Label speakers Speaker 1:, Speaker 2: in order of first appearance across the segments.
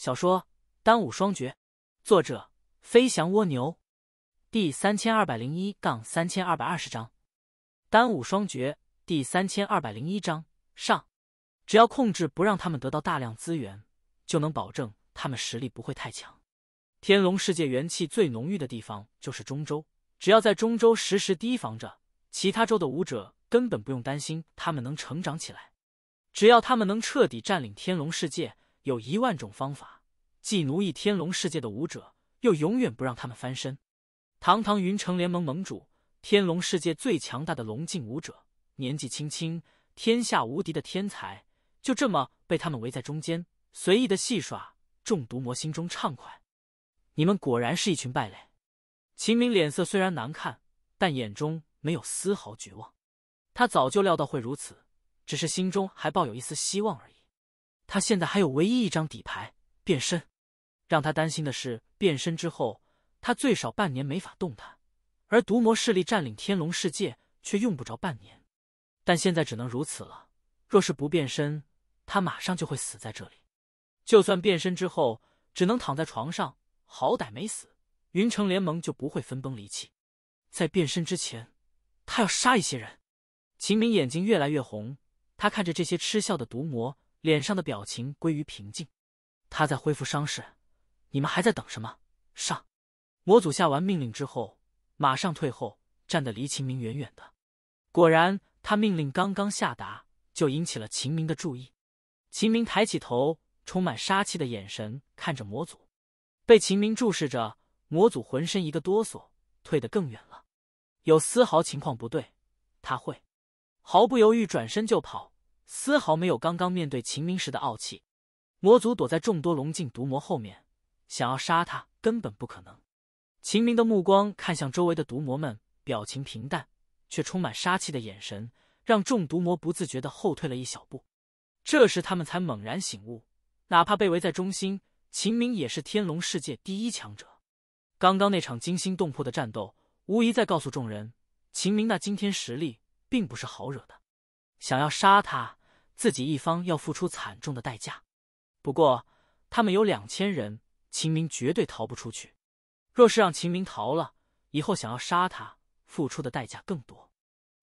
Speaker 1: 小说《单武双绝》，作者：飞翔蜗牛，第三千二百零一杠三千二百二十章，《单武双绝》第三千二百零一章上。只要控制不让他们得到大量资源，就能保证他们实力不会太强。天龙世界元气最浓郁的地方就是中州，只要在中州时时提防着其他州的武者，根本不用担心他们能成长起来。只要他们能彻底占领天龙世界。有一万种方法，既奴役天龙世界的武者，又永远不让他们翻身。堂堂云城联盟盟主，天龙世界最强大的龙境武者，年纪轻轻，天下无敌的天才，就这么被他们围在中间，随意的戏耍。中毒魔心中畅快，你们果然是一群败类！秦明脸色虽然难看，但眼中没有丝毫绝望。他早就料到会如此，只是心中还抱有一丝希望而已。他现在还有唯一一张底牌——变身。让他担心的是，变身之后他最少半年没法动弹，而毒魔势力占领天龙世界却用不着半年。但现在只能如此了。若是不变身，他马上就会死在这里。就算变身之后只能躺在床上，好歹没死，云城联盟就不会分崩离析。在变身之前，他要杀一些人。秦明眼睛越来越红，他看着这些嗤笑的毒魔。脸上的表情归于平静，他在恢复伤势，你们还在等什么？上！魔祖下完命令之后，马上退后，站得离秦明远远的。果然，他命令刚刚下达，就引起了秦明的注意。秦明抬起头，充满杀气的眼神看着魔祖。被秦明注视着，魔祖浑身一个哆嗦，退得更远了。有丝毫情况不对，他会毫不犹豫转身就跑。丝毫没有刚刚面对秦明时的傲气，魔族躲在众多龙镜毒魔后面，想要杀他根本不可能。秦明的目光看向周围的毒魔们，表情平淡却充满杀气的眼神，让众毒魔不自觉的后退了一小步。这时他们才猛然醒悟，哪怕被围在中心，秦明也是天龙世界第一强者。刚刚那场惊心动魄的战斗，无疑在告诉众人，秦明那惊天实力并不是好惹的，想要杀他。自己一方要付出惨重的代价，不过他们有两千人，秦明绝对逃不出去。若是让秦明逃了，以后想要杀他，付出的代价更多。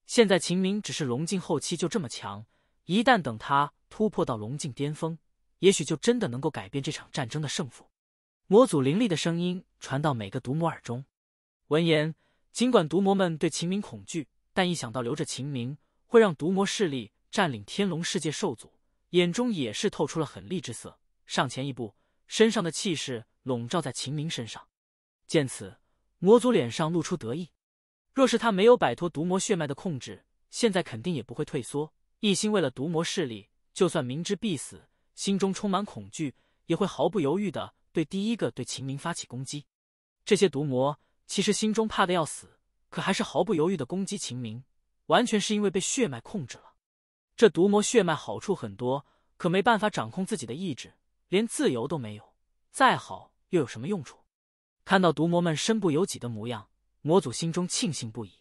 Speaker 1: 现在秦明只是龙境后期，就这么强，一旦等他突破到龙境巅峰，也许就真的能够改变这场战争的胜负。魔祖凌厉的声音传到每个毒魔耳中。闻言，尽管毒魔们对秦明恐惧，但一想到留着秦明会让毒魔势力，占领天龙世界受阻，眼中也是透出了狠厉之色，上前一步，身上的气势笼罩在秦明身上。见此，魔族脸上露出得意。若是他没有摆脱毒魔血脉的控制，现在肯定也不会退缩，一心为了毒魔势力，就算明知必死，心中充满恐惧，也会毫不犹豫的对第一个对秦明发起攻击。这些毒魔其实心中怕的要死，可还是毫不犹豫的攻击秦明，完全是因为被血脉控制了。这毒魔血脉好处很多，可没办法掌控自己的意志，连自由都没有。再好又有什么用处？看到毒魔们身不由己的模样，魔祖心中庆幸不已。《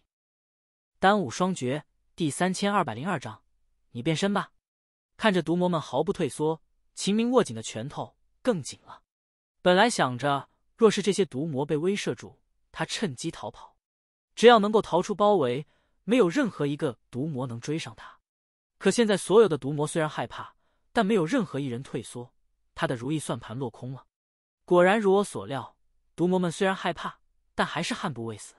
Speaker 1: 单武双绝》第三千二百零二章，你变身吧！看着毒魔们毫不退缩，秦明握紧的拳头更紧了。本来想着，若是这些毒魔被威慑住，他趁机逃跑，只要能够逃出包围，没有任何一个毒魔能追上他。可现在，所有的毒魔虽然害怕，但没有任何一人退缩。他的如意算盘落空了。果然如我所料，毒魔们虽然害怕，但还是悍不畏死。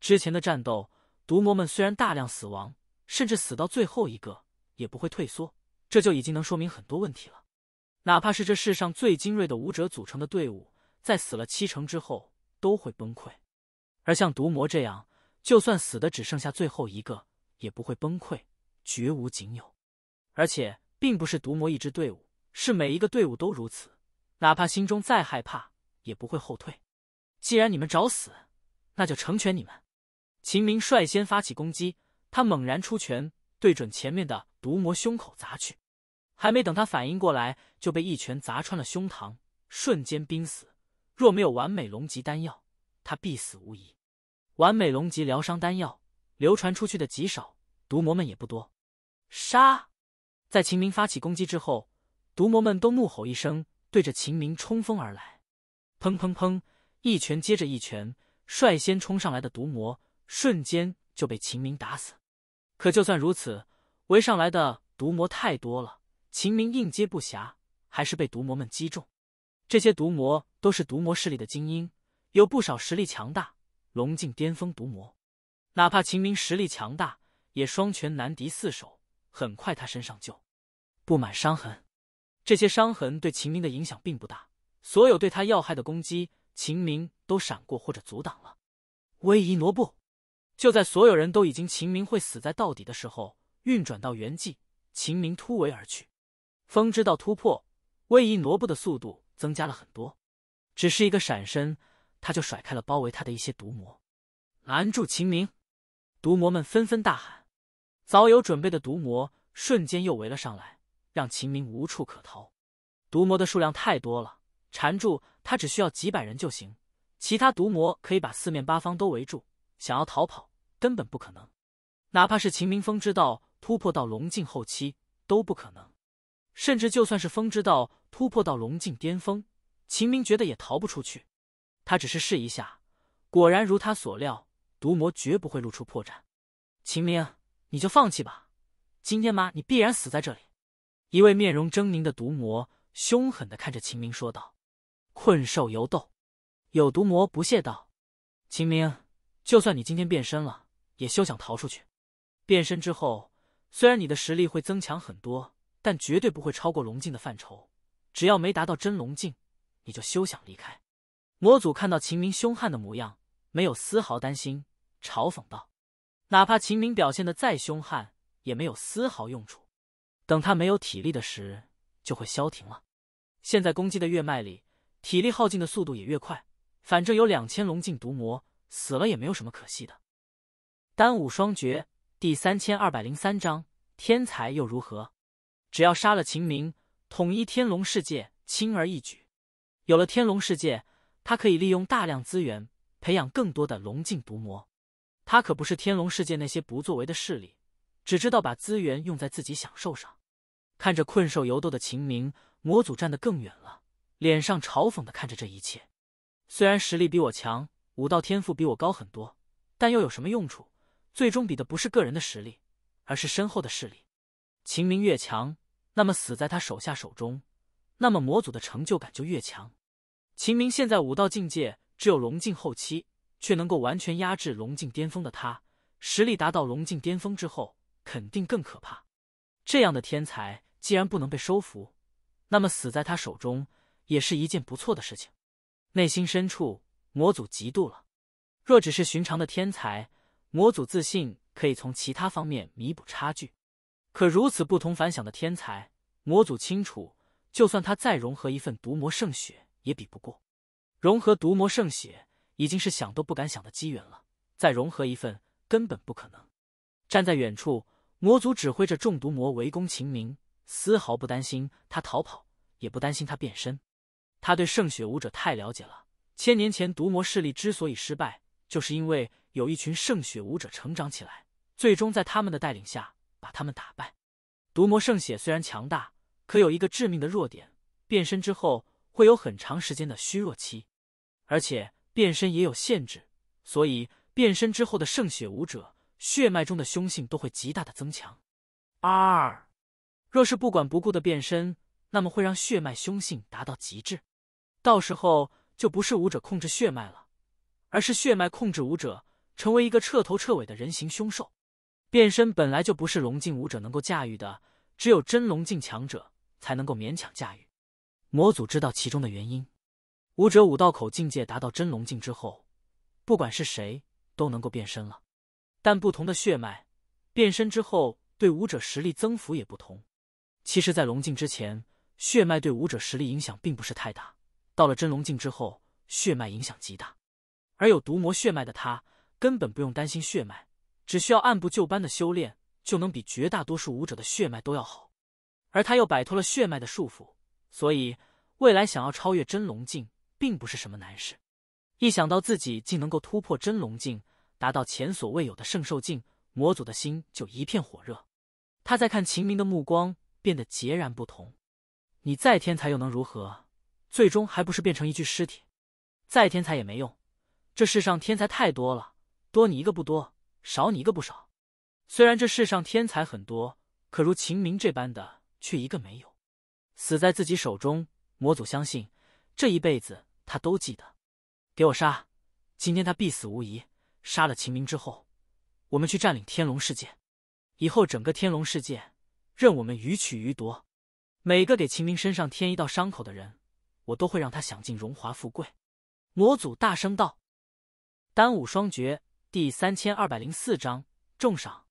Speaker 1: 之前的战斗，毒魔们虽然大量死亡，甚至死到最后一个也不会退缩，这就已经能说明很多问题了。哪怕是这世上最精锐的武者组成的队伍，在死了七成之后都会崩溃，而像毒魔这样，就算死的只剩下最后一个，也不会崩溃。绝无仅有，而且并不是毒魔一支队伍，是每一个队伍都如此。哪怕心中再害怕，也不会后退。既然你们找死，那就成全你们。秦明率先发起攻击，他猛然出拳，对准前面的毒魔胸口砸去。还没等他反应过来，就被一拳砸穿了胸膛，瞬间濒死。若没有完美龙级丹药，他必死无疑。完美龙级疗伤丹药流传出去的极少，毒魔们也不多。杀！在秦明发起攻击之后，毒魔们都怒吼一声，对着秦明冲锋而来。砰砰砰！一拳接着一拳，率先冲上来的毒魔瞬间就被秦明打死。可就算如此，围上来的毒魔太多了，秦明应接不暇，还是被毒魔们击中。这些毒魔都是毒魔势力的精英，有不少实力强大，龙境巅峰毒魔。哪怕秦明实力强大，也双拳难敌四手。很快，他身上就布满伤痕。这些伤痕对秦明的影响并不大，所有对他要害的攻击，秦明都闪过或者阻挡了。微移挪步，就在所有人都已经秦明会死在到底的时候，运转到原技，秦明突围而去。风知道突破微移挪步的速度增加了很多，只是一个闪身，他就甩开了包围他的一些毒魔。拦住秦明！毒魔们纷纷大喊。早有准备的毒魔瞬间又围了上来，让秦明无处可逃。毒魔的数量太多了，缠住他只需要几百人就行。其他毒魔可以把四面八方都围住，想要逃跑根本不可能。哪怕是秦明风之道突破到龙境后期都不可能，甚至就算是风之道突破到龙境巅峰，秦明觉得也逃不出去。他只是试一下，果然如他所料，毒魔绝不会露出破绽。秦明。你就放弃吧，今天妈，你必然死在这里。一位面容狰狞的毒魔凶狠的看着秦明说道：“困兽犹斗。”有毒魔不屑道：“秦明，就算你今天变身了，也休想逃出去。变身之后，虽然你的实力会增强很多，但绝对不会超过龙境的范畴。只要没达到真龙境，你就休想离开。”魔祖看到秦明凶悍的模样，没有丝毫担心，嘲讽道。哪怕秦明表现的再凶悍，也没有丝毫用处。等他没有体力的时，就会消停了。现在攻击的越卖力，体力耗尽的速度也越快。反正有两千龙境毒魔死了也没有什么可惜的。丹武双绝第三千二百零三章：天才又如何？只要杀了秦明，统一天龙世界轻而易举。有了天龙世界，他可以利用大量资源培养更多的龙境毒魔。他可不是天龙世界那些不作为的势力，只知道把资源用在自己享受上。看着困兽犹斗的秦明，魔祖站得更远了，脸上嘲讽的看着这一切。虽然实力比我强，武道天赋比我高很多，但又有什么用处？最终比的不是个人的实力，而是身后的势力。秦明越强，那么死在他手下手中，那么魔祖的成就感就越强。秦明现在武道境界只有龙境后期。却能够完全压制龙境巅峰的他，实力达到龙境巅峰之后，肯定更可怕。这样的天才既然不能被收服，那么死在他手中也是一件不错的事情。内心深处，魔祖嫉妒了。若只是寻常的天才，魔祖自信可以从其他方面弥补差距。可如此不同凡响的天才，魔祖清楚，就算他再融合一份毒魔圣血，也比不过融合毒魔圣血。已经是想都不敢想的机缘了，再融合一份根本不可能。站在远处，魔族指挥着中毒魔围攻秦明，丝毫不担心他逃跑，也不担心他变身。他对圣血武者太了解了。千年前毒魔势力之所以失败，就是因为有一群圣血武者成长起来，最终在他们的带领下把他们打败。毒魔圣血虽然强大，可有一个致命的弱点：变身之后会有很长时间的虚弱期，而且。变身也有限制，所以变身之后的圣血武者血脉中的凶性都会极大的增强。二，若是不管不顾的变身，那么会让血脉凶性达到极致，到时候就不是武者控制血脉了，而是血脉控制武者，成为一个彻头彻尾的人形凶兽。变身本来就不是龙境武者能够驾驭的，只有真龙境强者才能够勉强驾驭。魔祖知道其中的原因。武者五道口境界达到真龙境之后，不管是谁都能够变身了。但不同的血脉，变身之后对武者实力增幅也不同。其实，在龙境之前，血脉对武者实力影响并不是太大。到了真龙境之后，血脉影响极大。而有毒魔血脉的他，根本不用担心血脉，只需要按部就班的修炼，就能比绝大多数武者的血脉都要好。而他又摆脱了血脉的束缚，所以未来想要超越真龙境。并不是什么难事。一想到自己竟能够突破真龙境，达到前所未有的圣兽境，魔祖的心就一片火热。他在看秦明的目光变得截然不同。你再天才又能如何？最终还不是变成一具尸体。再天才也没用，这世上天才太多了，多你一个不多，少你一个不少。虽然这世上天才很多，可如秦明这般的却一个没有。死在自己手中，魔祖相信这一辈子。他都记得，给我杀！今天他必死无疑。杀了秦明之后，我们去占领天龙世界，以后整个天龙世界任我们予取予夺。每个给秦明身上添一道伤口的人，我都会让他享尽荣华富贵。魔祖大声道：“单武双绝第三千二百零四章重赏，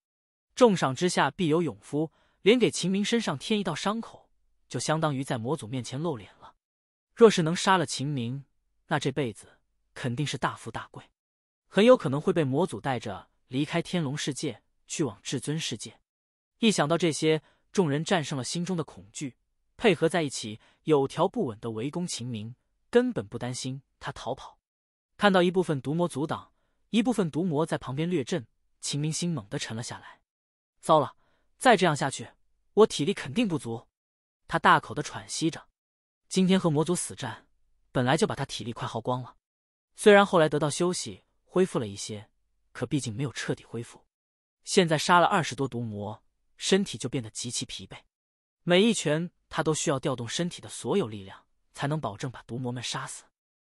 Speaker 1: 重赏之下必有勇夫。连给秦明身上添一道伤口，就相当于在魔祖面前露脸了。”若是能杀了秦明，那这辈子肯定是大富大贵，很有可能会被魔祖带着离开天龙世界，去往至尊世界。一想到这些，众人战胜了心中的恐惧，配合在一起，有条不紊的围攻秦明，根本不担心他逃跑。看到一部分毒魔阻挡，一部分毒魔在旁边掠阵，秦明心猛地沉了下来。糟了，再这样下去，我体力肯定不足。他大口的喘息着。今天和魔族死战，本来就把他体力快耗光了。虽然后来得到休息，恢复了一些，可毕竟没有彻底恢复。现在杀了二十多毒魔，身体就变得极其疲惫。每一拳他都需要调动身体的所有力量，才能保证把毒魔们杀死。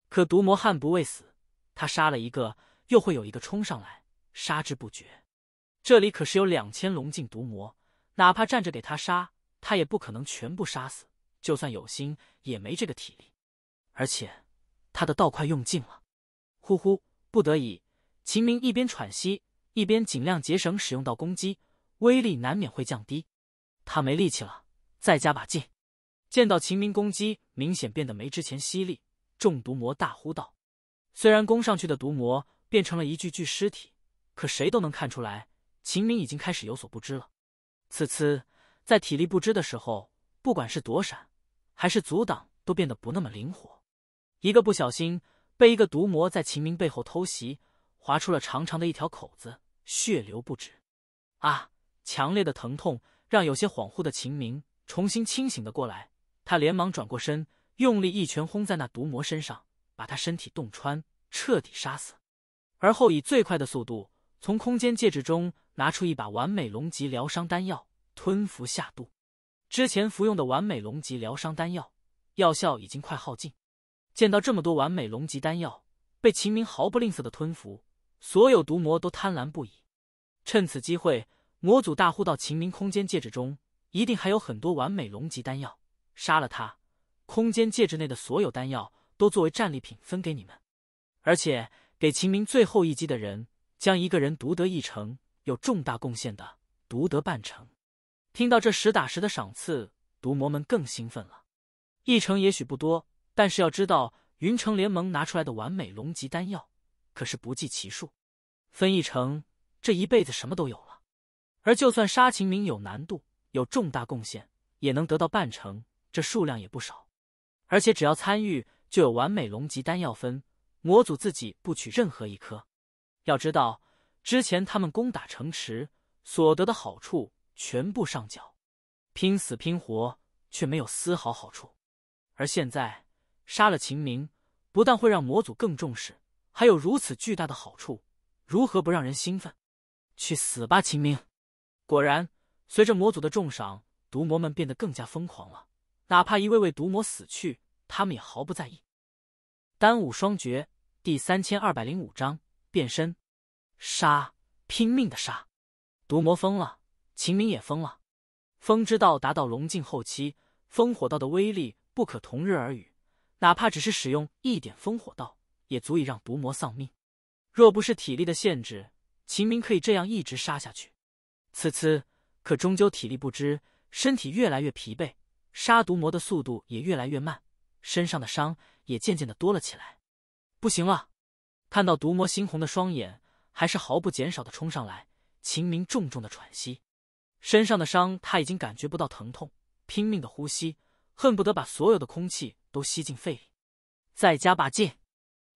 Speaker 1: 可毒魔悍不畏死，他杀了一个，又会有一个冲上来，杀之不绝。这里可是有两千龙境毒魔，哪怕站着给他杀，他也不可能全部杀死。就算有心也没这个体力，而且他的道快用尽了。呼呼，不得已，秦明一边喘息一边尽量节省使用到攻击，威力难免会降低。他没力气了，再加把劲！见到秦明攻击明显变得没之前犀利，中毒魔大呼道：“虽然攻上去的毒魔变成了一具具尸体，可谁都能看出来，秦明已经开始有所不知了。”此次在体力不支的时候，不管是躲闪。还是阻挡都变得不那么灵活，一个不小心被一个毒魔在秦明背后偷袭，划出了长长的一条口子，血流不止。啊！强烈的疼痛让有些恍惚的秦明重新清醒了过来，他连忙转过身，用力一拳轰在那毒魔身上，把他身体洞穿，彻底杀死。而后以最快的速度从空间戒指中拿出一把完美龙级疗伤丹药，吞服下肚。之前服用的完美龙级疗伤丹药，药效已经快耗尽。见到这么多完美龙级丹药，被秦明毫不吝啬的吞服，所有毒魔都贪婪不已。趁此机会，魔祖大呼道：“秦明，空间戒指中一定还有很多完美龙级丹药，杀了他，空间戒指内的所有丹药都作为战利品分给你们。而且给秦明最后一击的人，将一个人独得一成，有重大贡献的独得半成。”听到这实打实的赏赐，毒魔们更兴奋了。一成也许不多，但是要知道，云城联盟拿出来的完美龙级丹药可是不计其数，分一成，这一辈子什么都有了。而就算杀秦明有难度，有重大贡献，也能得到半成，这数量也不少。而且只要参与，就有完美龙级丹药分。魔祖自己不取任何一颗。要知道，之前他们攻打城池所得的好处。全部上缴，拼死拼活却没有丝毫好处，而现在杀了秦明，不但会让魔祖更重视，还有如此巨大的好处，如何不让人兴奋？去死吧，秦明！果然，随着魔祖的重赏，毒魔们变得更加疯狂了。哪怕一位位毒魔死去，他们也毫不在意。《丹武双绝》第三千二百零五章：变身，杀，拼命的杀，毒魔疯了。秦明也疯了，风之道达到龙境后期，风火道的威力不可同日而语。哪怕只是使用一点风火道，也足以让毒魔丧命。若不是体力的限制，秦明可以这样一直杀下去。此次可终究体力不支，身体越来越疲惫，杀毒魔的速度也越来越慢，身上的伤也渐渐的多了起来。不行了！看到毒魔猩红的双眼，还是毫不减少的冲上来，秦明重重的喘息。身上的伤他已经感觉不到疼痛，拼命的呼吸，恨不得把所有的空气都吸进肺里，再加把劲！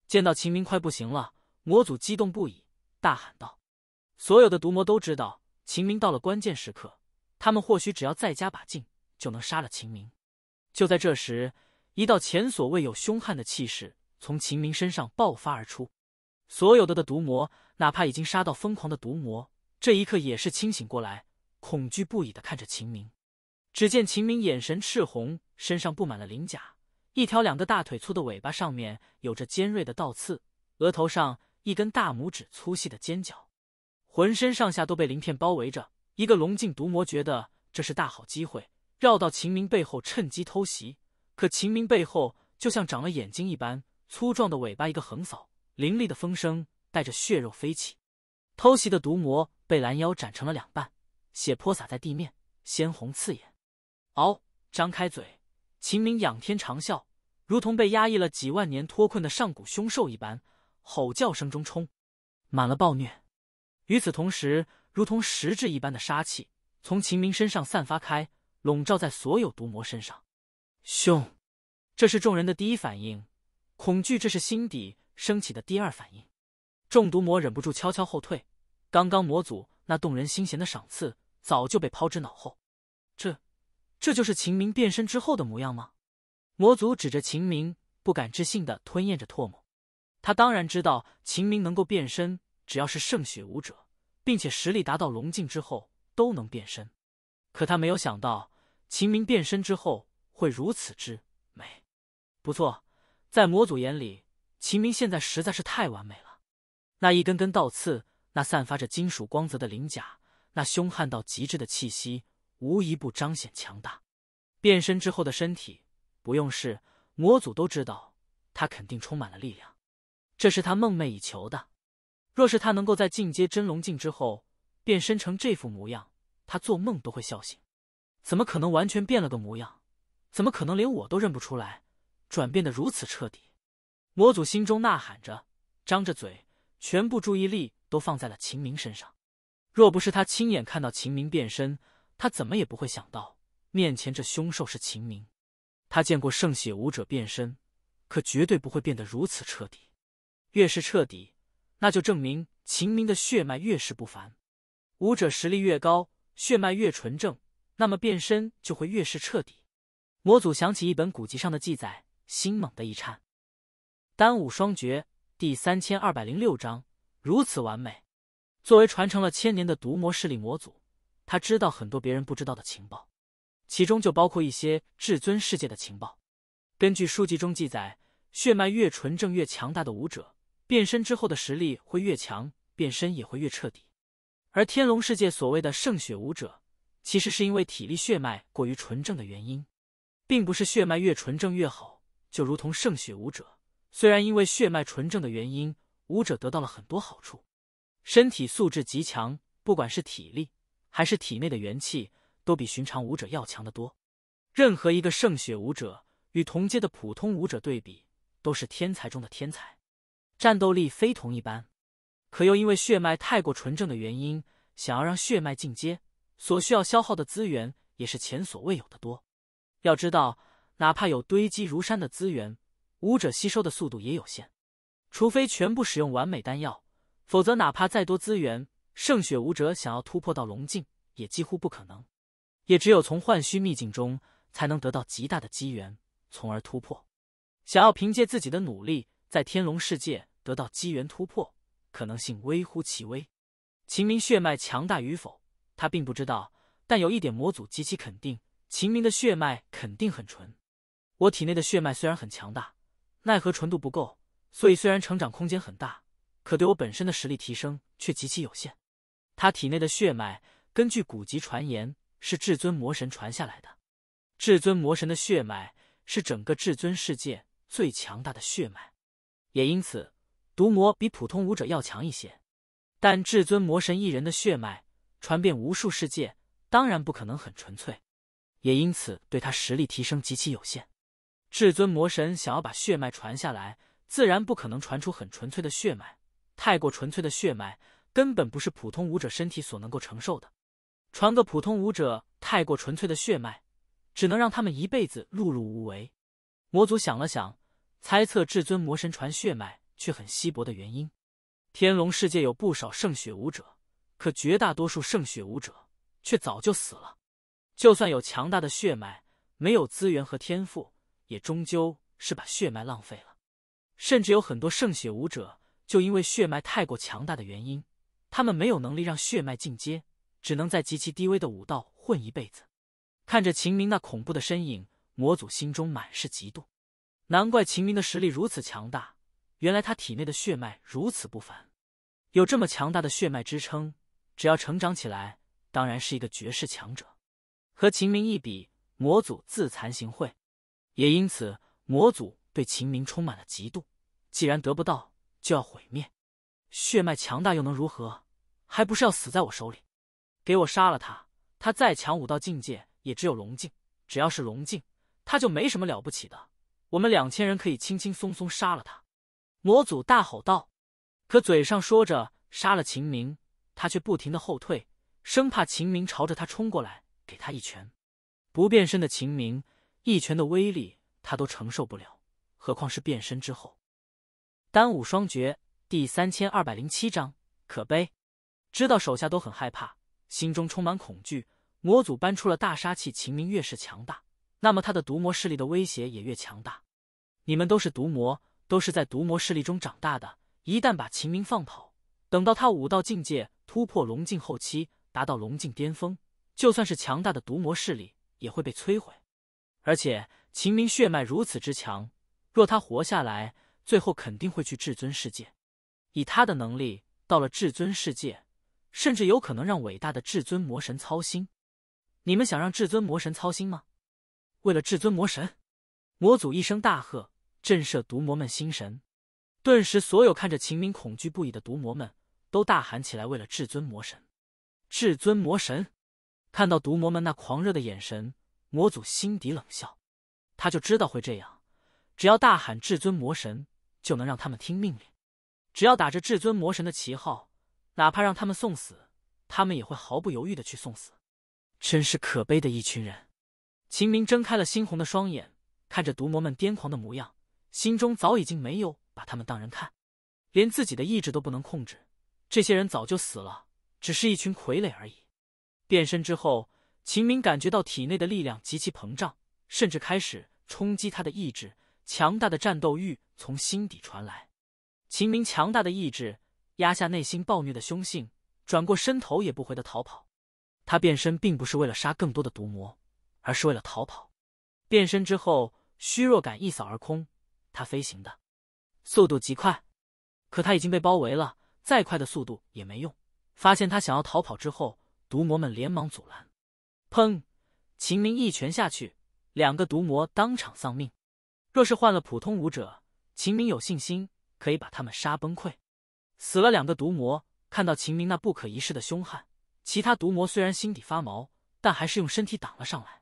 Speaker 1: 见到秦明快不行了，魔祖激动不已，大喊道：“所有的毒魔都知道，秦明到了关键时刻，他们或许只要再加把劲就能杀了秦明。”就在这时，一道前所未有凶悍的气势从秦明身上爆发而出，所有的的毒魔，哪怕已经杀到疯狂的毒魔，这一刻也是清醒过来。恐惧不已的看着秦明，只见秦明眼神赤红，身上布满了鳞甲，一条两个大腿粗的尾巴，上面有着尖锐的倒刺，额头上一根大拇指粗细的尖角，浑身上下都被鳞片包围着。一个龙镜毒魔觉得这是大好机会，绕到秦明背后趁机偷袭，可秦明背后就像长了眼睛一般，粗壮的尾巴一个横扫，凌厉的风声带着血肉飞起，偷袭的毒魔被拦腰斩成了两半。血泼洒在地面，鲜红刺眼。嗷！张开嘴，秦明仰天长啸，如同被压抑了几万年脱困的上古凶兽一般，吼叫声中冲，满了暴虐。与此同时，如同实质一般的杀气从秦明身上散发开，笼罩在所有毒魔身上。凶！这是众人的第一反应，恐惧，这是心底升起的第二反应。中毒魔忍不住悄悄后退。刚刚魔祖那动人心弦的赏赐早就被抛之脑后，这，这就是秦明变身之后的模样吗？魔祖指着秦明，不敢置信的吞咽着唾沫。他当然知道秦明能够变身，只要是圣血武者，并且实力达到龙境之后都能变身，可他没有想到秦明变身之后会如此之美。不错，在魔祖眼里，秦明现在实在是太完美了。那一根根倒刺。那散发着金属光泽的鳞甲，那凶悍到极致的气息，无一不彰显强大。变身之后的身体，不用试，魔祖都知道他肯定充满了力量。这是他梦寐以求的。若是他能够在进阶真龙境之后变身成这副模样，他做梦都会笑醒。怎么可能完全变了个模样？怎么可能连我都认不出来？转变得如此彻底！魔祖心中呐喊着，张着嘴，全部注意力。都放在了秦明身上。若不是他亲眼看到秦明变身，他怎么也不会想到面前这凶兽是秦明。他见过圣血武者变身，可绝对不会变得如此彻底。越是彻底，那就证明秦明的血脉越是不凡。武者实力越高，血脉越纯正，那么变身就会越是彻底。魔祖想起一本古籍上的记载，心猛的一颤。《单武双绝》第三千二百零六章。如此完美，作为传承了千年的毒魔势力魔祖，他知道很多别人不知道的情报，其中就包括一些至尊世界的情报。根据书籍中记载，血脉越纯正越强大的武者，变身之后的实力会越强，变身也会越彻底。而天龙世界所谓的圣血武者，其实是因为体力血脉过于纯正的原因，并不是血脉越纯正越好。就如同圣血武者，虽然因为血脉纯正的原因。武者得到了很多好处，身体素质极强，不管是体力还是体内的元气，都比寻常武者要强得多。任何一个圣血武者与同阶的普通武者对比，都是天才中的天才，战斗力非同一般。可又因为血脉太过纯正的原因，想要让血脉进阶，所需要消耗的资源也是前所未有的多。要知道，哪怕有堆积如山的资源，武者吸收的速度也有限。除非全部使用完美丹药，否则哪怕再多资源，圣血武者想要突破到龙境也几乎不可能。也只有从幻虚秘境中才能得到极大的机缘，从而突破。想要凭借自己的努力在天龙世界得到机缘突破，可能性微乎其微。秦明血脉强大与否，他并不知道，但有一点魔祖极其肯定：秦明的血脉肯定很纯。我体内的血脉虽然很强大，奈何纯度不够。所以，虽然成长空间很大，可对我本身的实力提升却极其有限。他体内的血脉，根据古籍传言，是至尊魔神传下来的。至尊魔神的血脉是整个至尊世界最强大的血脉，也因此，毒魔比普通武者要强一些。但至尊魔神一人的血脉传遍无数世界，当然不可能很纯粹，也因此对他实力提升极其有限。至尊魔神想要把血脉传下来。自然不可能传出很纯粹的血脉，太过纯粹的血脉根本不是普通武者身体所能够承受的。传个普通武者太过纯粹的血脉，只能让他们一辈子碌碌无为。魔族想了想，猜测至尊魔神传血脉却很稀薄的原因。天龙世界有不少圣血武者，可绝大多数圣血武者却早就死了。就算有强大的血脉，没有资源和天赋，也终究是把血脉浪费了。甚至有很多圣血武者，就因为血脉太过强大的原因，他们没有能力让血脉进阶，只能在极其低微的武道混一辈子。看着秦明那恐怖的身影，魔祖心中满是嫉妒。难怪秦明的实力如此强大，原来他体内的血脉如此不凡。有这么强大的血脉支撑，只要成长起来，当然是一个绝世强者。和秦明一比，魔祖自惭形秽。也因此，魔祖。对秦明充满了嫉妒，既然得不到，就要毁灭。血脉强大又能如何？还不是要死在我手里？给我杀了他！他再强，武道境界也只有龙境，只要是龙境，他就没什么了不起的。我们两千人可以轻轻松松杀了他。魔祖大吼道：“可嘴上说着杀了秦明，他却不停的后退，生怕秦明朝着他冲过来，给他一拳。不变身的秦明，一拳的威力他都承受不了。”何况是变身之后，丹武双绝第三千二百零七章可悲。知道手下都很害怕，心中充满恐惧。魔祖搬出了大杀器，秦明越是强大，那么他的毒魔势力的威胁也越强大。你们都是毒魔，都是在毒魔势力中长大的。一旦把秦明放跑，等到他武道境界突破龙境后期，达到龙境巅峰，就算是强大的毒魔势力也会被摧毁。而且秦明血脉如此之强。若他活下来，最后肯定会去至尊世界。以他的能力，到了至尊世界，甚至有可能让伟大的至尊魔神操心。你们想让至尊魔神操心吗？为了至尊魔神！魔祖一声大喝，震慑毒魔们心神。顿时，所有看着秦明恐惧不已的毒魔们都大喊起来：“为了至尊魔神！”至尊魔神看到毒魔们那狂热的眼神，魔祖心底冷笑，他就知道会这样。只要大喊“至尊魔神”，就能让他们听命令；只要打着“至尊魔神”的旗号，哪怕让他们送死，他们也会毫不犹豫的去送死。真是可悲的一群人！秦明睁开了猩红的双眼，看着毒魔们癫狂的模样，心中早已经没有把他们当人看，连自己的意志都不能控制。这些人早就死了，只是一群傀儡而已。变身之后，秦明感觉到体内的力量极其膨胀，甚至开始冲击他的意志。强大的战斗欲从心底传来，秦明强大的意志压下内心暴虐的凶性，转过身头也不回的逃跑。他变身并不是为了杀更多的毒魔，而是为了逃跑。变身之后，虚弱感一扫而空，他飞行的速度极快，可他已经被包围了，再快的速度也没用。发现他想要逃跑之后，毒魔们连忙阻拦。砰！秦明一拳下去，两个毒魔当场丧命。若是换了普通武者，秦明有信心可以把他们杀崩溃。死了两个毒魔，看到秦明那不可一世的凶悍，其他毒魔虽然心底发毛，但还是用身体挡了上来。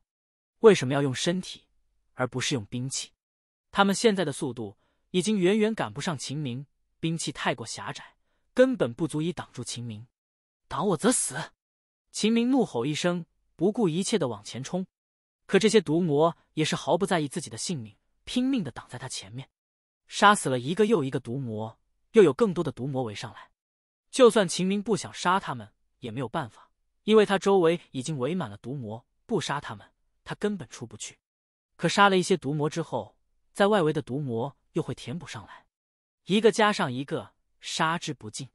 Speaker 1: 为什么要用身体而不是用兵器？他们现在的速度已经远远赶不上秦明，兵器太过狭窄，根本不足以挡住秦明。挡我则死！秦明怒吼一声，不顾一切的往前冲。可这些毒魔也是毫不在意自己的性命。拼命的挡在他前面，杀死了一个又一个毒魔，又有更多的毒魔围上来。就算秦明不想杀他们，也没有办法，因为他周围已经围满了毒魔，不杀他们，他根本出不去。可杀了一些毒魔之后，在外围的毒魔又会填补上来，一个加上一个，杀之不尽。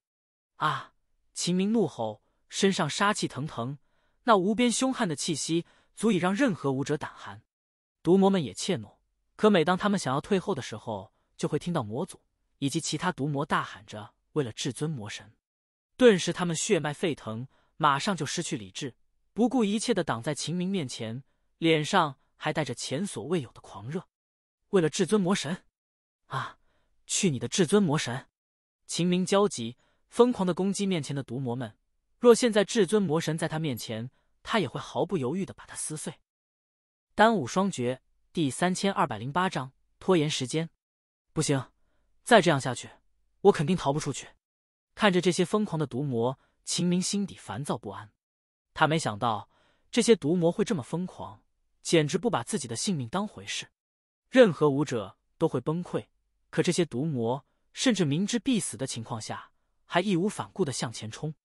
Speaker 1: 啊！秦明怒吼，身上杀气腾腾，那无边凶悍的气息足以让任何武者胆寒。毒魔们也怯懦。可每当他们想要退后的时候，就会听到魔祖以及其他毒魔大喊着：“为了至尊魔神！”顿时，他们血脉沸腾，马上就失去理智，不顾一切的挡在秦明面前，脸上还带着前所未有的狂热。为了至尊魔神！啊！去你的至尊魔神！秦明焦急，疯狂的攻击面前的毒魔们。若现在至尊魔神在他面前，他也会毫不犹豫的把他撕碎。丹武双绝。第三千二百零八章拖延时间，不行，再这样下去，我肯定逃不出去。看着这些疯狂的毒魔，秦明心底烦躁不安。他没想到这些毒魔会这么疯狂，简直不把自己的性命当回事。任何武者都会崩溃，可这些毒魔甚至明知必死的情况下，还义无反顾的向前冲。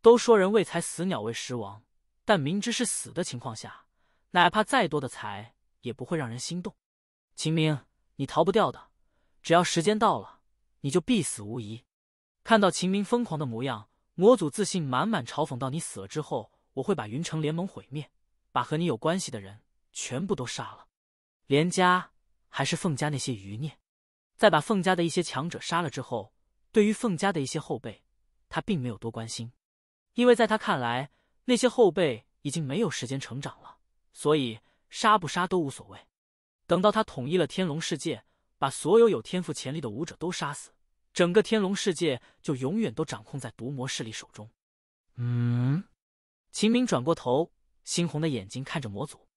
Speaker 1: 都说人为财死，鸟为食亡，但明知是死的情况下，哪怕再多的财。也不会让人心动。秦明，你逃不掉的，只要时间到了，你就必死无疑。看到秦明疯狂的模样，魔祖自信满满，嘲讽道：“你死了之后，我会把云城联盟毁灭，把和你有关系的人全部都杀了。连家还是凤家那些余孽，再把凤家的一些强者杀了之后，对于凤家的一些后辈，他并没有多关心，因为在他看来，那些后辈已经没有时间成长了，所以。”杀不杀都无所谓，等到他统一了天龙世界，把所有有天赋潜力的武者都杀死，整个天龙世界就永远都掌控在毒魔势力手中。嗯，秦明转过头，猩红的眼睛看着魔祖，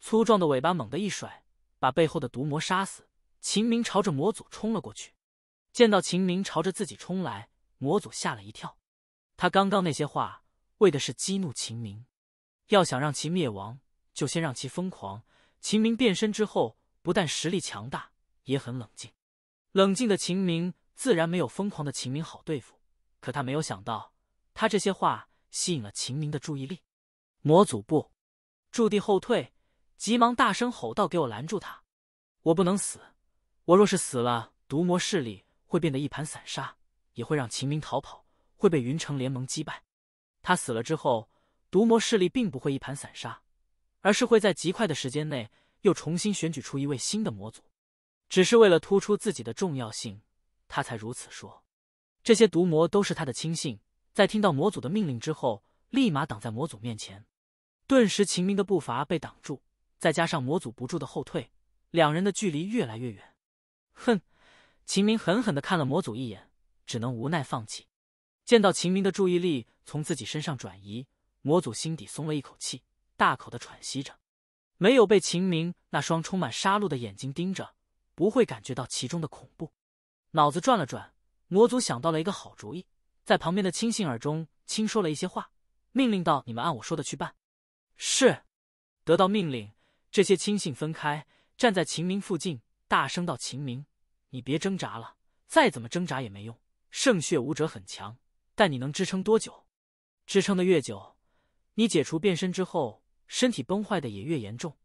Speaker 1: 粗壮的尾巴猛地一甩，把背后的毒魔杀死。秦明朝着魔祖冲了过去。见到秦明朝着自己冲来，魔祖吓了一跳。他刚刚那些话为的是激怒秦明，要想让其灭亡。就先让其疯狂。秦明变身之后，不但实力强大，也很冷静。冷静的秦明自然没有疯狂的秦明好对付。可他没有想到，他这些话吸引了秦明的注意力。魔祖不，驻地后退，急忙大声吼道：“给我拦住他！我不能死！我若是死了，毒魔势力会变得一盘散沙，也会让秦明逃跑，会被云城联盟击败。他死了之后，毒魔势力并不会一盘散沙。”而是会在极快的时间内又重新选举出一位新的魔祖，只是为了突出自己的重要性，他才如此说。这些毒魔都是他的亲信，在听到魔祖的命令之后，立马挡在魔祖面前。顿时，秦明的步伐被挡住，再加上魔祖不住的后退，两人的距离越来越远。哼！秦明狠狠的看了魔祖一眼，只能无奈放弃。见到秦明的注意力从自己身上转移，魔祖心底松了一口气。大口的喘息着，没有被秦明那双充满杀戮的眼睛盯着，不会感觉到其中的恐怖。脑子转了转，魔族想到了一个好主意，在旁边的亲信耳中轻说了一些话，命令道：“你们按我说的去办。”是，得到命令，这些亲信分开站在秦明附近，大声道：“秦明，你别挣扎了，再怎么挣扎也没用。圣血武者很强，但你能支撑多久？支撑的越久，你解除变身之后。”身体崩坏的也越严重，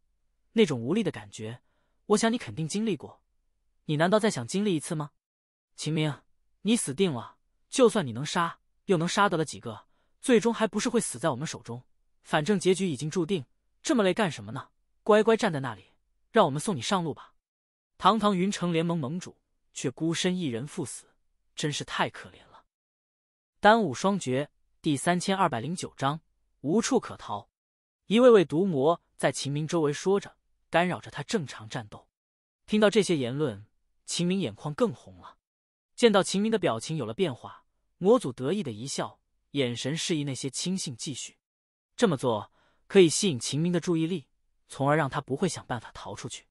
Speaker 1: 那种无力的感觉，我想你肯定经历过。你难道再想经历一次吗？秦明，你死定了！就算你能杀，又能杀得了几个？最终还不是会死在我们手中？反正结局已经注定，这么累干什么呢？乖乖站在那里，让我们送你上路吧。堂堂云城联盟盟主，却孤身一人赴死，真是太可怜了。《丹武双绝》第三千二百零九章：无处可逃。一位位毒魔在秦明周围说着，干扰着他正常战斗。听到这些言论，秦明眼眶更红了。见到秦明的表情有了变化，魔祖得意的一笑，眼神示意那些亲信继续。这么做可以吸引秦明的注意力，从而让他不会想办法逃出去。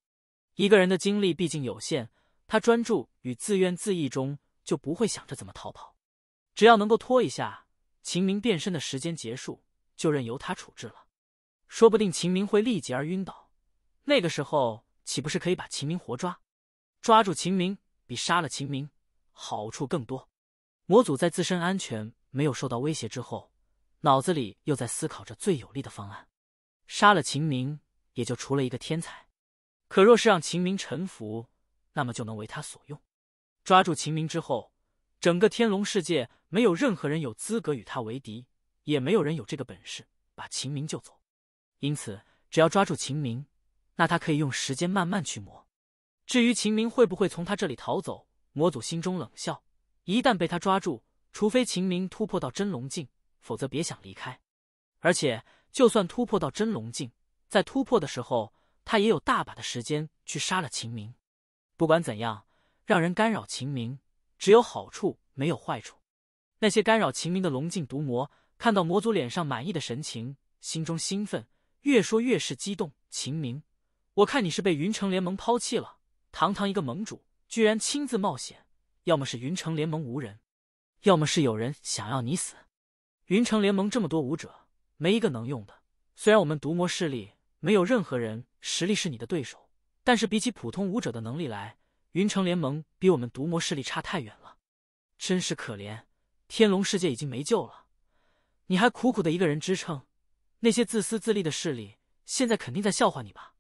Speaker 1: 一个人的精力毕竟有限，他专注与自怨自艾中，就不会想着怎么逃跑。只要能够拖一下秦明变身的时间结束，就任由他处置了。说不定秦明会立即而晕倒，那个时候岂不是可以把秦明活抓？抓住秦明比杀了秦明好处更多。魔祖在自身安全没有受到威胁之后，脑子里又在思考着最有利的方案。杀了秦明也就除了一个天才，可若是让秦明臣服，那么就能为他所用。抓住秦明之后，整个天龙世界没有任何人有资格与他为敌，也没有人有这个本事把秦明救走。因此，只要抓住秦明，那他可以用时间慢慢去磨。至于秦明会不会从他这里逃走，魔祖心中冷笑。一旦被他抓住，除非秦明突破到真龙境，否则别想离开。而且，就算突破到真龙境，在突破的时候，他也有大把的时间去杀了秦明。不管怎样，让人干扰秦明，只有好处没有坏处。那些干扰秦明的龙境毒魔看到魔祖脸上满意的神情，心中兴奋。越说越是激动，秦明，我看你是被云城联盟抛弃了。堂堂一个盟主，居然亲自冒险，要么是云城联盟无人，要么是有人想要你死。云城联盟这么多武者，没一个能用的。虽然我们毒魔势力没有任何人实力是你的对手，但是比起普通武者的能力来，云城联盟比我们毒魔势力差太远了，真是可怜。天龙世界已经没救了，你还苦苦的一个人支撑。那些自私自利的势力，现在肯定在笑话你吧，